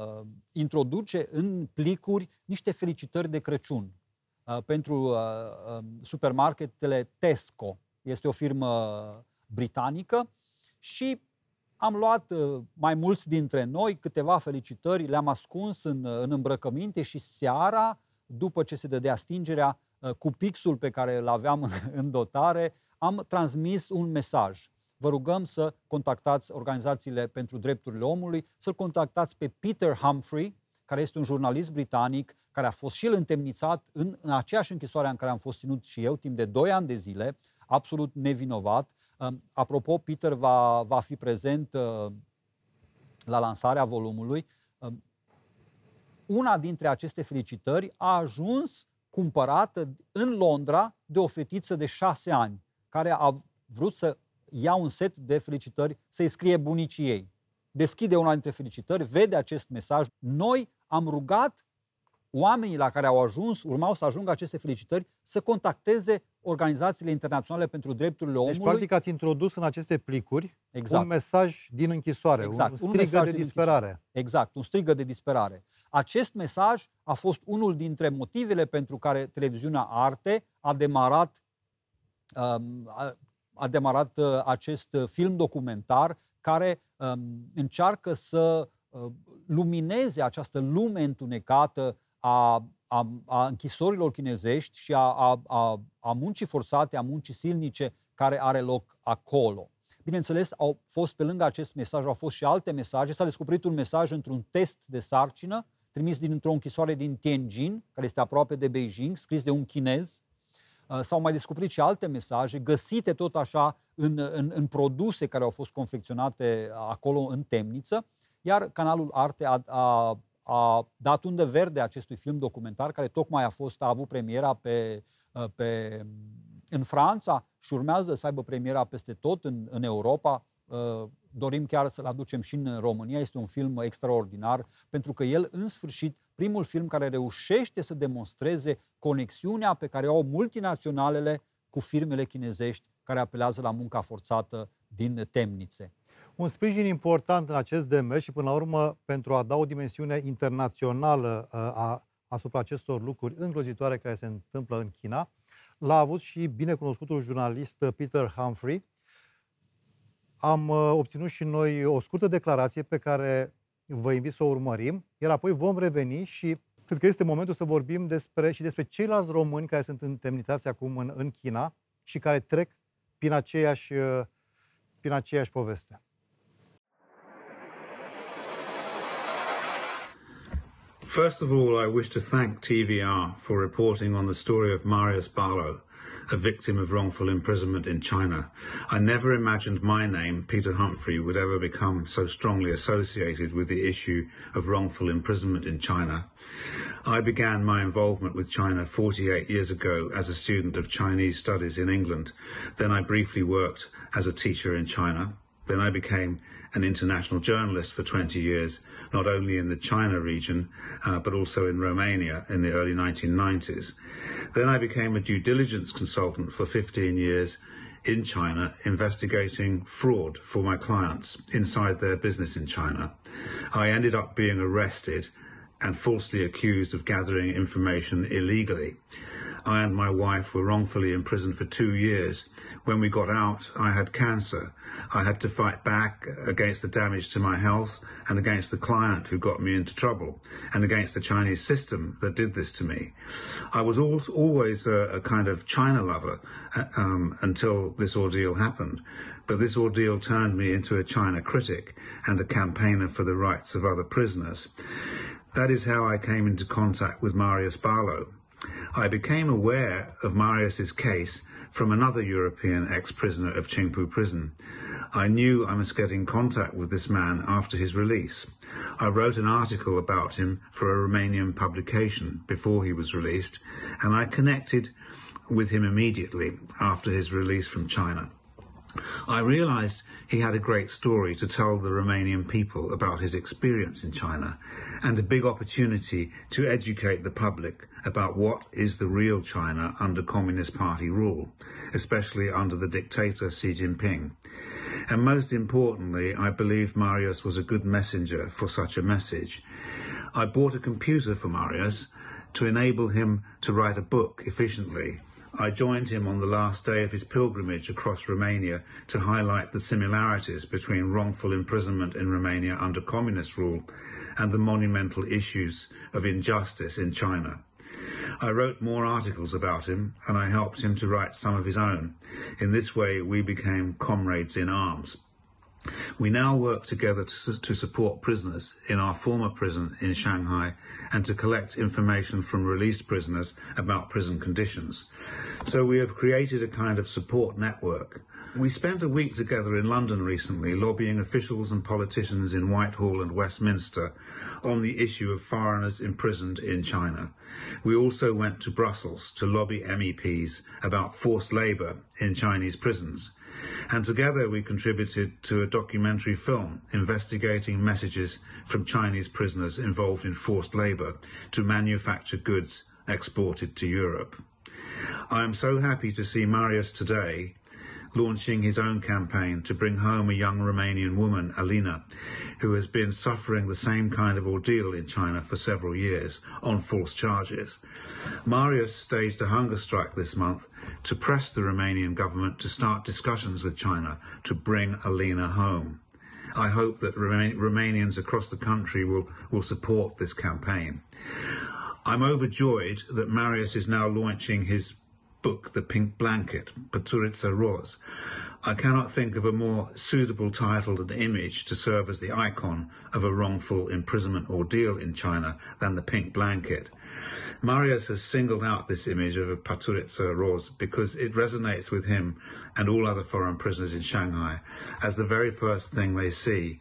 introduce în plicuri niște felicitări de Crăciun pentru supermarketele Tesco. Este o firmă britanică și am luat mai mulți dintre noi câteva felicitări, le-am ascuns în, în îmbrăcăminte și seara, după ce se dădea stingerea, Uh, cu pixul pe care îl aveam în dotare, am transmis un mesaj. Vă rugăm să contactați organizațiile pentru drepturile omului, să-l contactați pe Peter Humphrey, care este un jurnalist britanic, care a fost și el întemnițat în, în aceeași închisoare în care am fost ținut și eu timp de 2 ani de zile, absolut nevinovat. Um, apropo, Peter va, va fi prezent uh, la lansarea volumului. Um, una dintre aceste felicitări a ajuns cumpărată în Londra de o fetiță de șase ani, care a vrut să ia un set de felicitări să-i scrie bunicii ei. Deschide una dintre felicitări, vede acest mesaj. Noi am rugat oamenii la care au ajuns, urmau să ajungă aceste felicitări, să contacteze organizațiile internaționale pentru drepturile deci, omului. Deci, practic, ați introdus în aceste plicuri exact. un mesaj din închisoare, exact. un strigă un mesaj de disperare. Exact, un strigă de disperare. Acest mesaj a fost unul dintre motivele pentru care televiziunea Arte a demarat, um, a, a demarat uh, acest uh, film documentar care um, încearcă să uh, lumineze această lume întunecată a a, a închisorilor chinezești și a, a, a, a muncii forțate, a muncii silnice care are loc acolo. Bineînțeles, au fost pe lângă acest mesaj, au fost și alte mesaje. S-a descoperit un mesaj într-un test de sarcină trimis dintr-o închisoare din Tianjin, care este aproape de Beijing, scris de un chinez. Uh, s-au mai descoperit și alte mesaje, găsite tot așa în, în, în produse care au fost confecționate acolo în temniță. Iar canalul Arte a, a a dat undă verde acestui film documentar care tocmai a fost a avut premiera pe, uh, pe, în Franța și urmează să aibă premiera peste tot în, în Europa. Uh, dorim chiar să-l aducem și în România. Este un film extraordinar pentru că el, în sfârșit, primul film care reușește să demonstreze conexiunea pe care o au multinaționalele cu firmele chinezești care apelează la munca forțată din temnițe. Un sprijin important în acest demers și, până la urmă, pentru a da o dimensiune internațională uh, a, asupra acestor lucruri îngrozitoare care se întâmplă în China, l-a avut și binecunoscutul jurnalist uh, Peter Humphrey. Am uh, obținut și noi o scurtă declarație pe care vă invit să o urmărim, iar apoi vom reveni și cred că este momentul să vorbim despre, și despre ceilalți români care sunt întemnițați acum în, în China și care trec prin aceeași, prin aceeași poveste. First of all, I wish to thank TVR for reporting on the story of Marius Barlow, a victim of wrongful imprisonment in China. I never imagined my name, Peter Humphrey, would ever become so strongly associated with the issue of wrongful imprisonment in China. I began my involvement with China 48 years ago as a student of Chinese studies in England. Then I briefly worked as a teacher in China. Then I became an international journalist for 20 years, not only in the China region, uh, but also in Romania in the early 1990s. Then I became a due diligence consultant for 15 years in China investigating fraud for my clients inside their business in China. I ended up being arrested and falsely accused of gathering information illegally. I and my wife were wrongfully imprisoned for two years. When we got out, I had cancer I had to fight back against the damage to my health and against the client who got me into trouble and against the Chinese system that did this to me. I was always a, a kind of China lover uh, um, until this ordeal happened. But this ordeal turned me into a China critic and a campaigner for the rights of other prisoners. That is how I came into contact with Marius Barlow. I became aware of Marius's case from another European ex-prisoner of Qingpu prison. I knew I must get in contact with this man after his release. I wrote an article about him for a Romanian publication before he was released, and I connected with him immediately after his release from China. I realized he had a great story to tell the Romanian people about his experience in China and a big opportunity to educate the public about what is the real China under Communist Party rule, especially under the dictator Xi Jinping. And most importantly, I believed Marius was a good messenger for such a message. I bought a computer for Marius to enable him to write a book efficiently I joined him on the last day of his pilgrimage across Romania to highlight the similarities between wrongful imprisonment in Romania under communist rule and the monumental issues of injustice in China. I wrote more articles about him and I helped him to write some of his own. In this way, we became comrades in arms. We now work together to, su to, support prisoners in our former prison in Shanghai and to collect information from released prisoners about prison conditions. So we have created a kind of support network. We spent a week together in London recently lobbying officials and politicians in Whitehall and Westminster on the issue of foreigners imprisoned in China. We also went to Brussels to lobby MEPs about forced labour in Chinese prisons and together we contributed to a documentary film investigating messages from Chinese prisoners involved in forced labour to manufacture goods exported to Europe. I am so happy to see Marius today launching his own campaign to bring home a young Romanian woman, Alina, who has been suffering the same kind of ordeal in China for several years on false charges. Marius staged a hunger strike this month to press the Romanian government to start discussions with China to bring Alina home. I hope that Romanians across the country will, will support this campaign. I'm overjoyed that Marius is now launching his book, The Pink Blanket, Paturica Roz. I cannot think of a more suitable title and image to serve as the icon of a wrongful imprisonment ordeal in China than the pink blanket. Marius has singled out this image of a Paturitsa rose because it resonates with him and all other foreign prisoners in Shanghai as the very first thing they see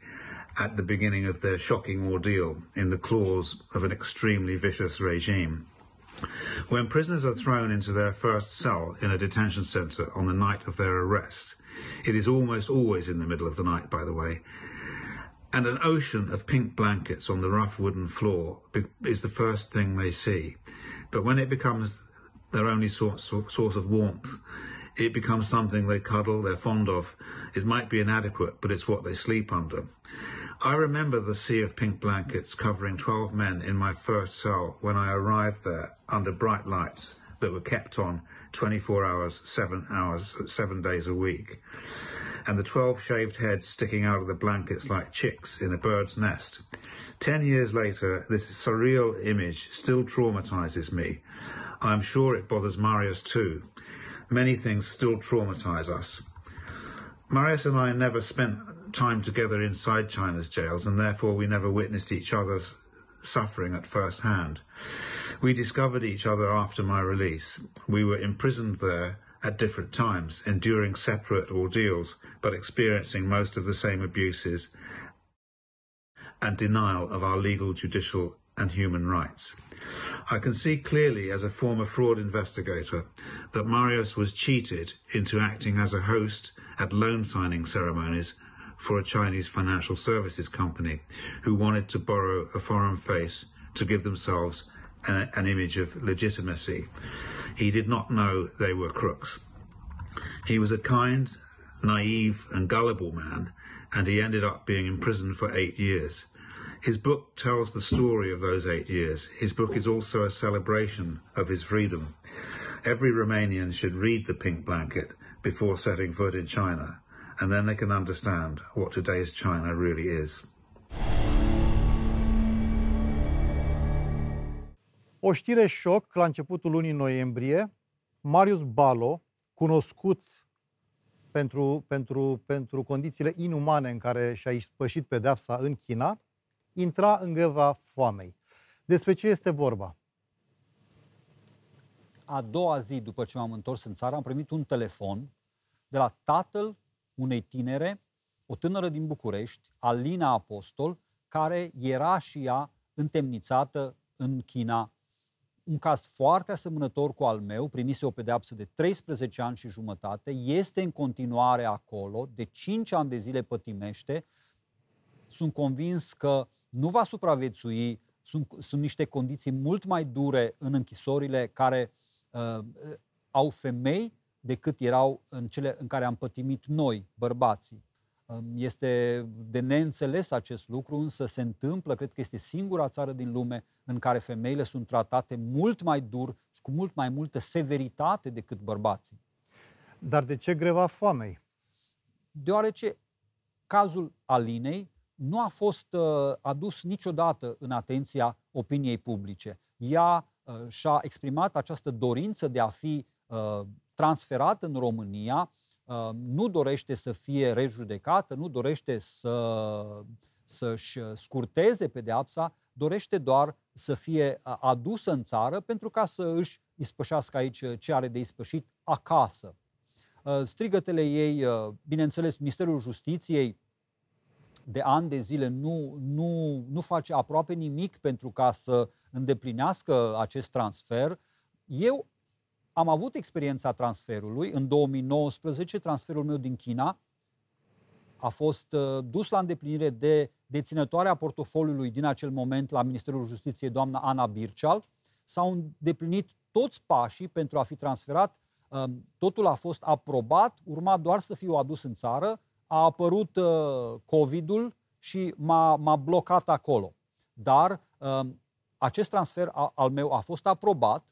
at the beginning of their shocking ordeal in the claws of an extremely vicious regime. When prisoners are thrown into their first cell in a detention centre on the night of their arrest, it is almost always in the middle of the night, by the way, and an ocean of pink blankets on the rough wooden floor is the first thing they see. But when it becomes their only source, source of warmth, it becomes something they cuddle, they're fond of. It might be inadequate, but it's what they sleep under. I remember the sea of pink blankets covering 12 men in my first cell when I arrived there under bright lights that were kept on 24 hours, 7 hours, 7 days a week and the 12 shaved heads sticking out of the blankets like chicks in a bird's nest. Ten years later, this surreal image still traumatizes me. I'm sure it bothers Marius too. Many things still traumatize us. Marius and I never spent time together inside China's jails, and therefore we never witnessed each other's suffering at first hand. We discovered each other after my release. We were imprisoned there at different times, enduring separate ordeals, but experiencing most of the same abuses and denial of our legal, judicial, and human rights. I can see clearly as a former fraud investigator that Marius was cheated into acting as a host at loan signing ceremonies for a Chinese financial services company who wanted to borrow a foreign face to give themselves an, an image of legitimacy. He did not know they were crooks. He was a kind, naive, and gullible man, and he ended up being imprisoned for eight years. His book tells the story of those eight years. His book is also a celebration of his freedom. Every Romanian should read The Pink Blanket before setting foot in China, and then they can understand what today's China really is. O știre șoc la începutul lunii noiembrie, Marius Balo, cunoscut pentru, pentru, pentru condițiile inumane în care și-a ispășit pedeapsa în China, intra în găva foamei. Despre ce este vorba? A doua zi după ce m-am întors în țară, am primit un telefon de la tatăl unei tinere, o tânără din București, Alina Apostol, care era și ea întemnițată în China un caz foarte asemănător cu al meu, primise o pedeapsă de 13 ani și jumătate, este în continuare acolo, de 5 ani de zile pătimește. Sunt convins că nu va supraviețui, sunt, sunt niște condiții mult mai dure în închisorile care uh, uh au femei decât erau în cele în care am pătimit noi, bărbații. Este de neînțeles acest lucru, însă se întâmplă, cred că este singura țară din lume în care femeile sunt tratate mult mai dur și cu mult mai multă severitate decât bărbații. Dar de ce greva foamei? Deoarece cazul Alinei nu a fost uh, adus niciodată în atenția opiniei publice. Ea uh, și-a exprimat această dorință de a fi uh, transferat în România Uh, nu dorește să fie rejudecată, nu dorește să, să-și uh, scurteze pedeapsa, dorește doar să fie uh, adusă în țară pentru ca să își ispășească aici ce are de ispășit acasă. Strigătele ei, bineînțeles, Ministerul Justiției de ani de zile nu, nu, nu face aproape nimic pentru ca să îndeplinească acest transfer. Eu am avut experiența transferului. În 2019, transferul meu din China a fost uh, dus la îndeplinire de deținătoarea portofoliului din acel moment la Ministerul Justiției, doamna Ana Bircial. S-au îndeplinit toți pașii pentru a fi transferat. Um, totul a fost aprobat, urma doar să fiu adus în țară. A apărut uh, COVID-ul și m-a, m-a blocat acolo. Dar um, acest transfer al meu a fost aprobat,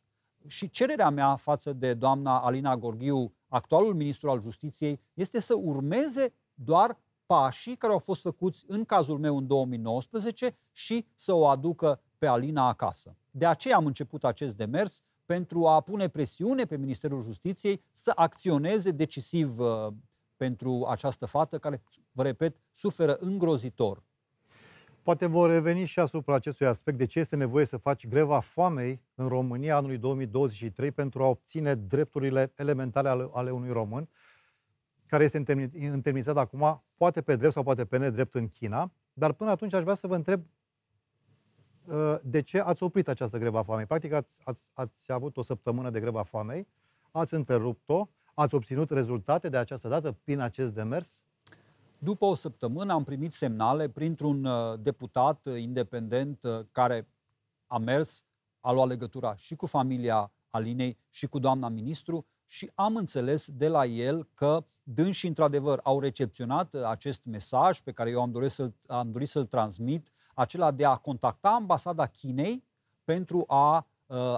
și cererea mea față de doamna Alina Gorghiu, actualul ministru al justiției, este să urmeze doar pașii care au fost făcuți în cazul meu în 2019 și să o aducă pe Alina acasă. De aceea am început acest demers pentru a pune presiune pe Ministerul Justiției să acționeze decisiv uh, pentru această fată care, vă repet, suferă îngrozitor Poate vor reveni și asupra acestui aspect de ce este nevoie să faci greva foamei în România anului 2023 pentru a obține drepturile elementare ale, ale unui român, care este întemnițat acum, poate pe drept sau poate pe nedrept în China. Dar până atunci aș vrea să vă întreb uh, de ce ați oprit această greva foamei. Practic ați, ați, ați avut o săptămână de greva foamei, ați întrerupt-o, ați obținut rezultate de această dată prin acest demers? După o săptămână am primit semnale printr-un uh, deputat uh, independent uh, care a mers, a luat legătura și cu familia Alinei și cu doamna ministru și am înțeles de la el că dânsi într-adevăr au recepționat acest mesaj pe care eu am dorit să-l, am dorit să-l transmit, acela de a contacta ambasada Chinei pentru a,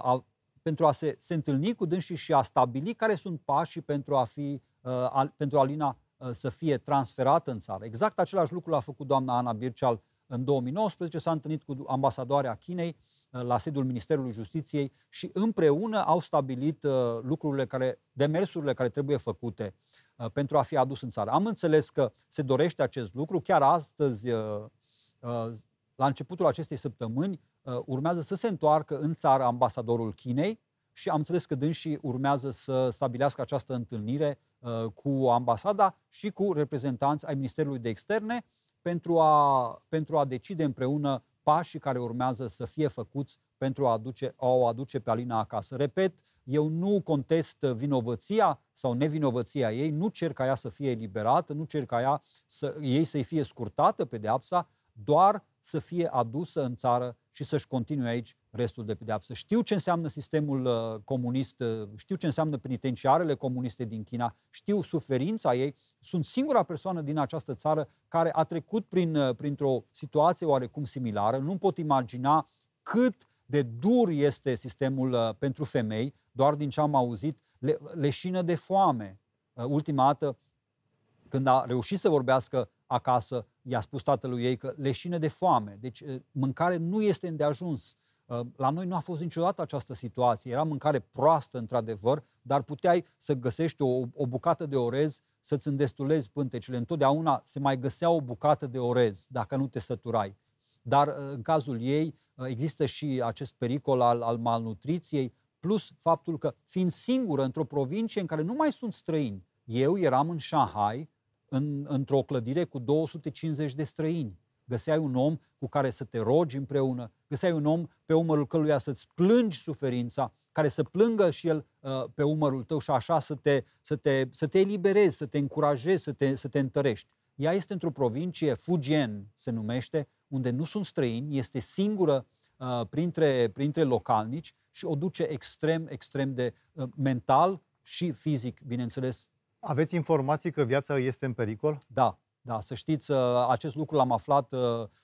a pentru a se, se întâlni cu dânsii și a stabili care sunt pașii pentru a fi pentru Alina Uh, să fie transferată în țară. Exact același lucru l-a făcut doamna Ana Bircial în 2019, s-a întâlnit cu ambasadoarea Chinei uh, la sediul Ministerului Justiției și împreună au stabilit uh, lucrurile care, demersurile care trebuie făcute pentru a fi adus în țară. Am înțeles că se dorește acest lucru. Chiar astăzi, la începutul acestei săptămâni, urmează să se întoarcă în țară ambasadorul Chinei și am înțeles că dânsii urmează să stabilească această întâlnire uh, cu ambasada și cu reprezentanți ai Ministerului de Externe pentru a, pentru a decide împreună pașii care urmează să fie făcuți pentru a, aduce, a o aduce pe Alina acasă. Repet, eu nu contest vinovăția sau nevinovăția ei, nu cer ca ea să fie eliberată, nu cer ca ea să, ei să-i fie scurtată pedeapsa, doar să fie adusă în țară și să-și continue aici restul de pedeapsă. Știu ce înseamnă sistemul uh, comunist, uh, știu ce înseamnă penitenciarele comuniste din China, știu suferința ei. Sunt singura persoană din această țară care a trecut prin, uh, printr-o situație oarecum similară. Nu pot imagina cât de dur este sistemul pentru femei, doar din ce am auzit, le, leșină de foame. Ultima dată, când a reușit să vorbească acasă, i-a spus tatălui ei că leșină de foame. Deci mâncare nu este îndeajuns. Uh, la noi nu a fost niciodată această situație. Era mâncare proastă, într-adevăr, dar puteai să găsești o, o bucată de orez să-ți îndestulezi pântecele. Întotdeauna se mai găsea o bucată de orez dacă nu te săturai. Dar uh, în cazul ei uh, există și acest pericol al, al malnutriției, plus faptul că fiind singură într-o provincie în care nu mai sunt străini, eu eram în Shanghai, în, într-o clădire cu 250 de străini găseai un om cu care să te rogi împreună, găseai un om pe umărul căruia să-ți plângi suferința, care să plângă și el uh, pe umărul tău și așa să te, să te, să te eliberezi, să te încurajezi, să te, să te întărești. Ea este într-o provincie, Fugien se numește, unde nu sunt străini, este singură uh, printre, printre localnici și o duce extrem, extrem de uh, mental și fizic, bineînțeles. Aveți informații că viața este în pericol? Da, da, să știți, uh, acest lucru l-am aflat uh,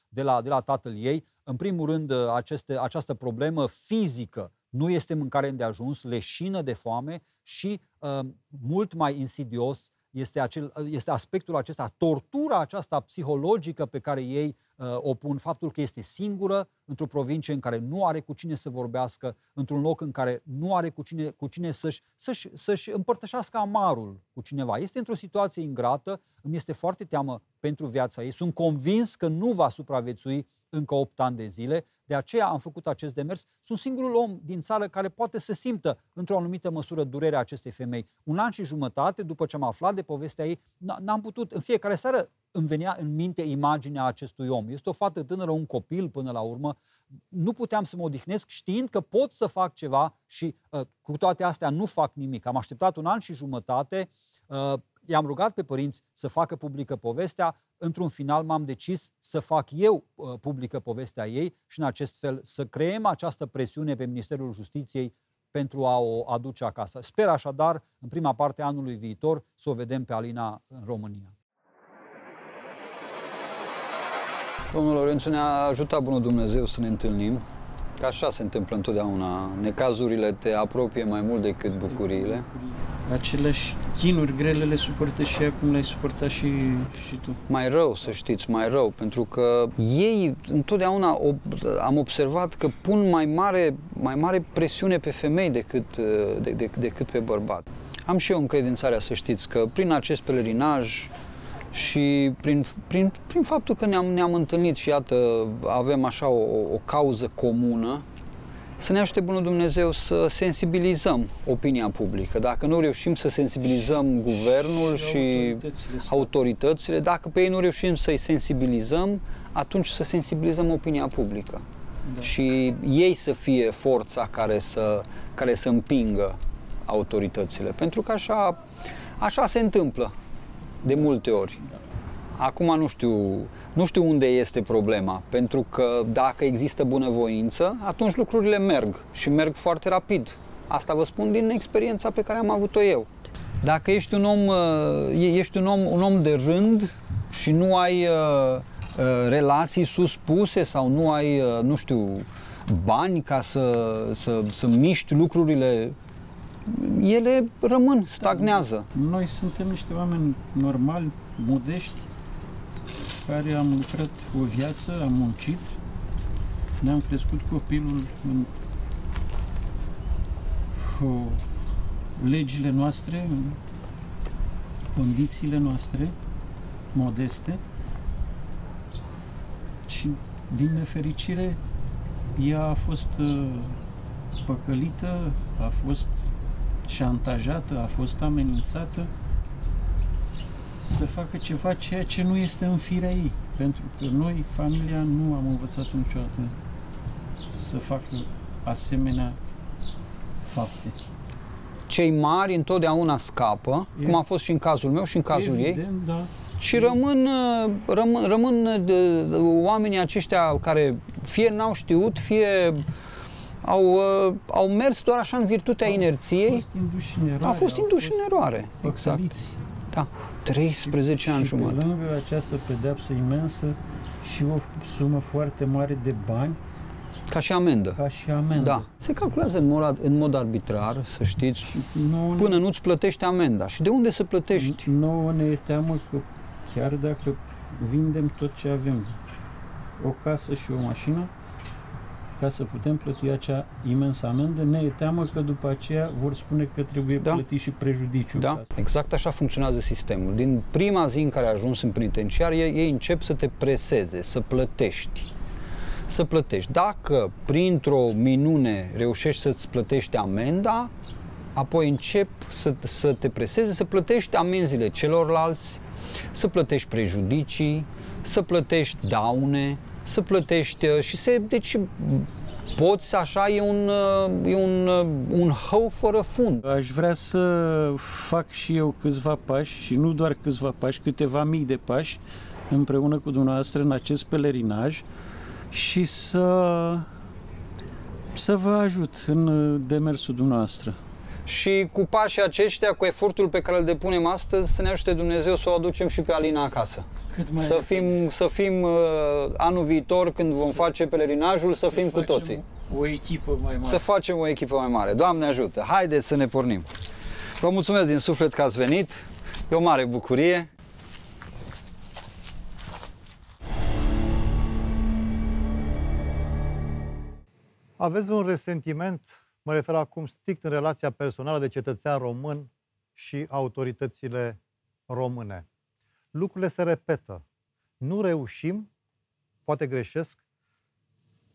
de la, de la tatăl ei. În primul rând, uh, aceste, această problemă fizică nu este mâncare de ajuns, leșină de foame și, mult mai insidios, este, acel, este aspectul acesta, tortura aceasta psihologică pe care ei uh, o pun, faptul că este singură într-o provincie în care nu are cu cine să vorbească, într-un loc în care nu are cu cine, cu cine să-și, să-și, să-și împărtășească amarul cu cineva. Este într-o situație ingrată, îmi este foarte teamă pentru viața ei, sunt convins că nu va supraviețui încă 8 ani de zile de aceea am făcut acest demers. Sunt singurul om din țară care poate să simtă într-o anumită măsură durerea acestei femei. Un an și jumătate după ce am aflat de povestea ei, n-am putut, în fiecare seară îmi venea în minte imaginea acestui om. Este o fată tânără, un copil până la urmă. Nu puteam să mă odihnesc știind că pot să fac ceva și uh, cu toate astea nu fac nimic. Am așteptat un an și jumătate. Uh, i-am rugat pe părinți să facă publică povestea, într-un final m-am decis să fac eu uh, publică povestea ei și în acest fel să creem această presiune pe Ministerul Justiției pentru a o aduce acasă. Sper așadar, în prima parte a anului viitor, să o vedem pe Alina în România. Domnul Lorenzo, ne-a ajutat Bunul Dumnezeu să ne întâlnim. Ca așa se întâmplă întotdeauna. Necazurile te apropie mai mult decât bucuriile aceleași chinuri grele le suportă și acum le-ai suportat și, și tu. Mai rău, să știți, mai rău, pentru că ei întotdeauna ob- am observat că pun mai mare, mai mare presiune pe femei decât, uh, de, de, decât pe bărbat. Am și eu încredințarea, să știți, că prin acest pelerinaj și prin, prin, prin faptul că ne-am, ne-am întâlnit și iată, avem așa o, o cauză comună, să ne ajute Bunul Dumnezeu să sensibilizăm opinia publică. Dacă nu reușim să sensibilizăm și, guvernul și, și autoritățile, autoritățile, dacă pe ei nu reușim să-i sensibilizăm, atunci să sensibilizăm opinia publică. Da. Și ei să fie forța care să, care să împingă autoritățile. Pentru că așa, așa se întâmplă de multe ori. Da. Acum nu știu, nu știu unde este problema, pentru că dacă există bunăvoință, atunci lucrurile merg și merg foarte rapid. Asta vă spun din experiența pe care am avut-o eu. Dacă ești un om, uh, ești un om, un om de rând și nu ai uh, uh, relații suspuse sau nu ai, nu știu, bani ca să, să, să miști lucrurile ele rămân, stagnează. Noi suntem niște oameni normali, modești, care am lucrat o viață, am muncit, ne-am crescut copilul în legile noastre, în condițiile noastre modeste și din nefericire ea a fost ă, păcălită, a fost șantajată, a fost amenințată să facă ceva ceea ce nu este în firea ei. Pentru că noi, familia, nu am învățat niciodată să facă asemenea fapte. Cei mari întotdeauna scapă, e, cum a fost și în cazul meu și în cazul evident, ei. Da. Și rămân, rămân, rămân oamenii aceștia care fie n-au știut, fie au, au mers doar așa în virtutea au inerției. Fost induși în eroare, a fost induși în eroare. Exact. Păcăliți. 13 ani și jumătate. lângă această pedeapsă imensă și o sumă foarte mare de bani ca și amendă. Ca și amendă. Da. Se calculează în mod, în mod arbitrar, să știți, nu până ne... nu-ți plătești amenda. Și de unde să plătești? No, ne e teamă că chiar dacă vindem tot ce avem, o casă și o mașină, ca să putem plăti acea imensă amendă. Ne e teamă că după aceea vor spune că trebuie da. plătit și prejudiciul. Da, exact așa funcționează sistemul. Din prima zi în care ai ajuns în penitenciar, ei, ei încep să te preseze, să plătești. Să plătești. Dacă printr-o minune reușești să-ți plătești amenda, apoi încep să, să te preseze să plătești amenzile celorlalți, să plătești prejudicii, să plătești daune, să plătești uh, și se, deci poți, așa, e un, uh, e un, uh, un hău fără fund. Aș vrea să fac și eu câțiva pași și nu doar câțiva pași, câteva mii de pași împreună cu dumneavoastră în acest pelerinaj și să, să vă ajut în demersul dumneavoastră și cu pașii aceștia, cu efortul pe care îl depunem astăzi, să ne ajute Dumnezeu să o aducem și pe Alina acasă. Cât mai să fim, să fim uh, anul viitor când vom să, face pelerinajul, să, să fim cu toții. O echipă mai mare. Să facem o echipă mai mare. Doamne ajută! Haideți să ne pornim! Vă mulțumesc din suflet că ați venit. E o mare bucurie. Aveți un resentiment Mă refer acum strict în relația personală de cetățean român și autoritățile române. Lucrurile se repetă. Nu reușim, poate greșesc,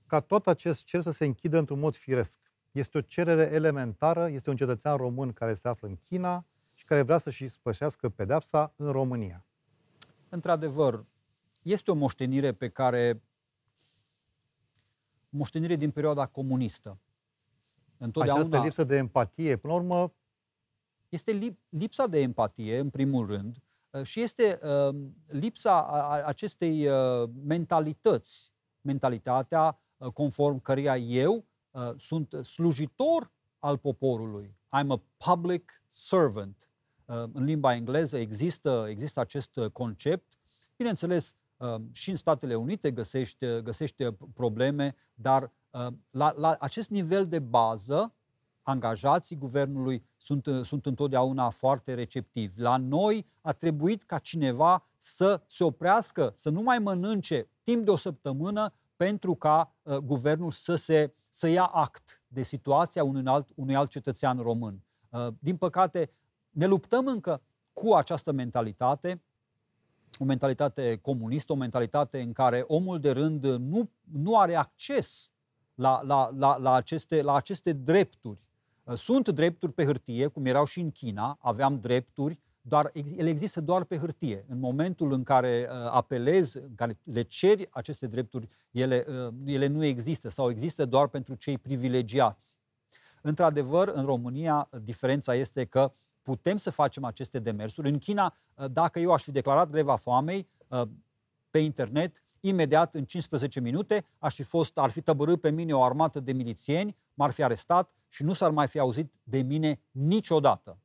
ca tot acest cer să se închidă într-un mod firesc. Este o cerere elementară, este un cetățean român care se află în China și care vrea să-și spășească pedepsa în România. Într-adevăr, este o moștenire pe care moștenire din perioada comunistă. Întotdeauna... Această lipsă de empatie, până la urmă... Este lip, lipsa de empatie, în primul rând, uh, și este uh, lipsa acestei uh, mentalități, mentalitatea uh, conform căreia eu uh, sunt slujitor al poporului. I'm a public servant. Uh, în limba engleză există, există acest uh, concept. Bineînțeles, uh, și în Statele Unite găsește, uh, găsește probleme, dar Uh, la, la acest nivel de bază, angajații guvernului sunt, uh, sunt întotdeauna foarte receptivi. La noi a trebuit ca cineva să se oprească, să nu mai mănânce timp de o săptămână pentru ca uh, guvernul să, se, să ia act de situația unui alt, unui alt cetățean român. Uh, din păcate, ne luptăm încă cu această mentalitate, o mentalitate comunistă, o mentalitate în care omul de rând nu, nu are acces la, la, la, la, aceste, la aceste drepturi. Uh, sunt drepturi pe hârtie, cum erau și în China, aveam drepturi, doar, ele există doar pe hârtie. În momentul în care uh, apelezi, în care le ceri aceste drepturi, ele, uh, ele nu există sau există doar pentru cei privilegiați. Într-adevăr, în România, diferența este că putem să facem aceste demersuri. În China, dacă eu aș fi declarat greva foamei, pe internet imediat, în 15 minute, aș fi fost, ar fi tăbărât pe mine o armată de milițieni, m-ar fi arestat și nu s-ar mai fi auzit de mine niciodată.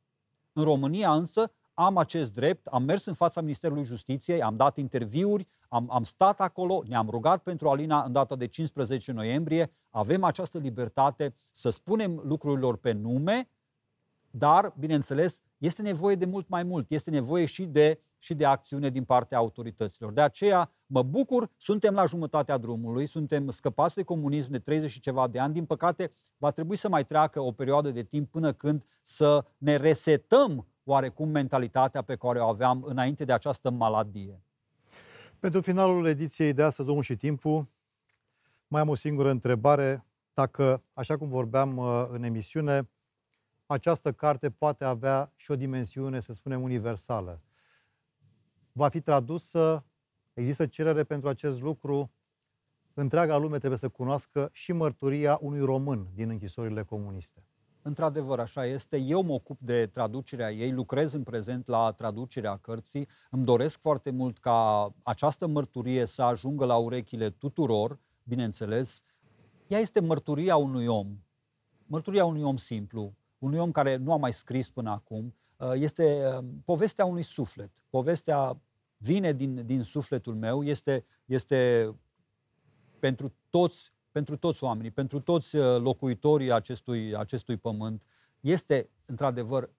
În România însă am acest drept, am mers în fața Ministerului Justiției, am dat interviuri, am, am stat acolo, ne-am rugat pentru Alina în data de 15 noiembrie, avem această libertate să spunem lucrurilor pe nume, dar, bineînțeles, este nevoie de mult mai mult, este nevoie și de, și de acțiune din partea autorităților. De aceea mă bucur, suntem la jumătatea drumului, suntem scăpați de comunism de 30 și ceva de ani, din păcate va trebui să mai treacă o perioadă de timp până când să ne resetăm oarecum mentalitatea pe care o aveam înainte de această maladie. Pentru finalul ediției de astăzi, Omul și Timpul, mai am o singură întrebare. Dacă, așa cum vorbeam uh, în emisiune, această carte poate avea și o dimensiune, să spunem, universală. Va fi tradusă, există cerere pentru acest lucru, întreaga lume trebuie să cunoască și mărturia unui român din închisorile comuniste. Într-adevăr, așa este. Eu mă ocup de traducerea ei, lucrez în prezent la traducerea cărții. Îmi doresc foarte mult ca această mărturie să ajungă la urechile tuturor, bineînțeles. Ea este mărturia unui om, mărturia unui om simplu, unui om care nu a mai scris până acum, uh, este uh, povestea unui suflet. Povestea vine din, din sufletul meu, este, este pentru toți pentru toți oamenii, pentru toți uh, locuitorii acestui, acestui pământ, este într-adevăr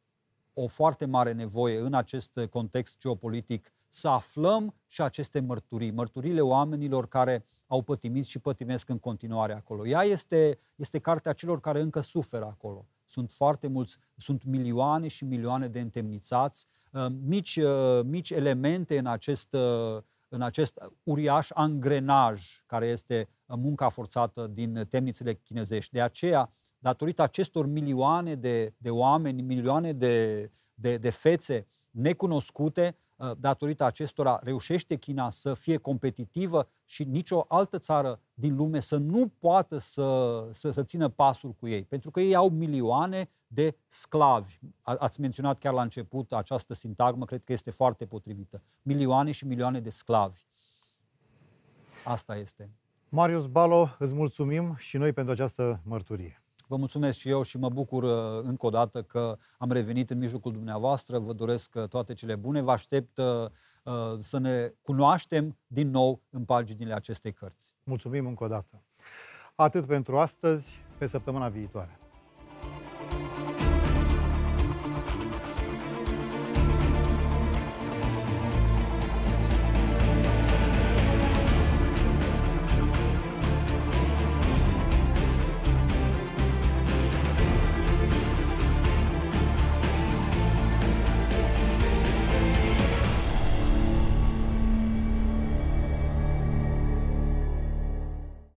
o foarte mare nevoie în acest context geopolitic să aflăm și aceste mărturii, mărturile oamenilor care au pătimit și pătimesc în continuare acolo. Ea este, este cartea celor care încă suferă acolo. Sunt foarte mulți, sunt milioane și milioane de întemnițați, uh, mici, uh, mici elemente în acest, uh, în acest uriaș angrenaj care este munca forțată din temnițele chinezești. De aceea, datorită acestor milioane de, de oameni, milioane de, de, de fețe necunoscute, Uh, datorită acestora reușește China să fie competitivă și nicio altă țară din lume să nu poată să, să, să țină pasul cu ei. Pentru că ei au milioane de sclavi. A, ați menționat chiar la început această sintagmă, cred că este foarte potrivită. Milioane și milioane de sclavi. Asta este. Marius Balo, îți mulțumim și noi pentru această mărturie. Vă mulțumesc și eu și mă bucur uh, încă o dată că am revenit în mijlocul dumneavoastră. Vă doresc uh, toate cele bune. Vă aștept uh, să ne cunoaștem din nou în paginile acestei cărți. Mulțumim încă o dată. Atât pentru astăzi, pe săptămâna viitoare.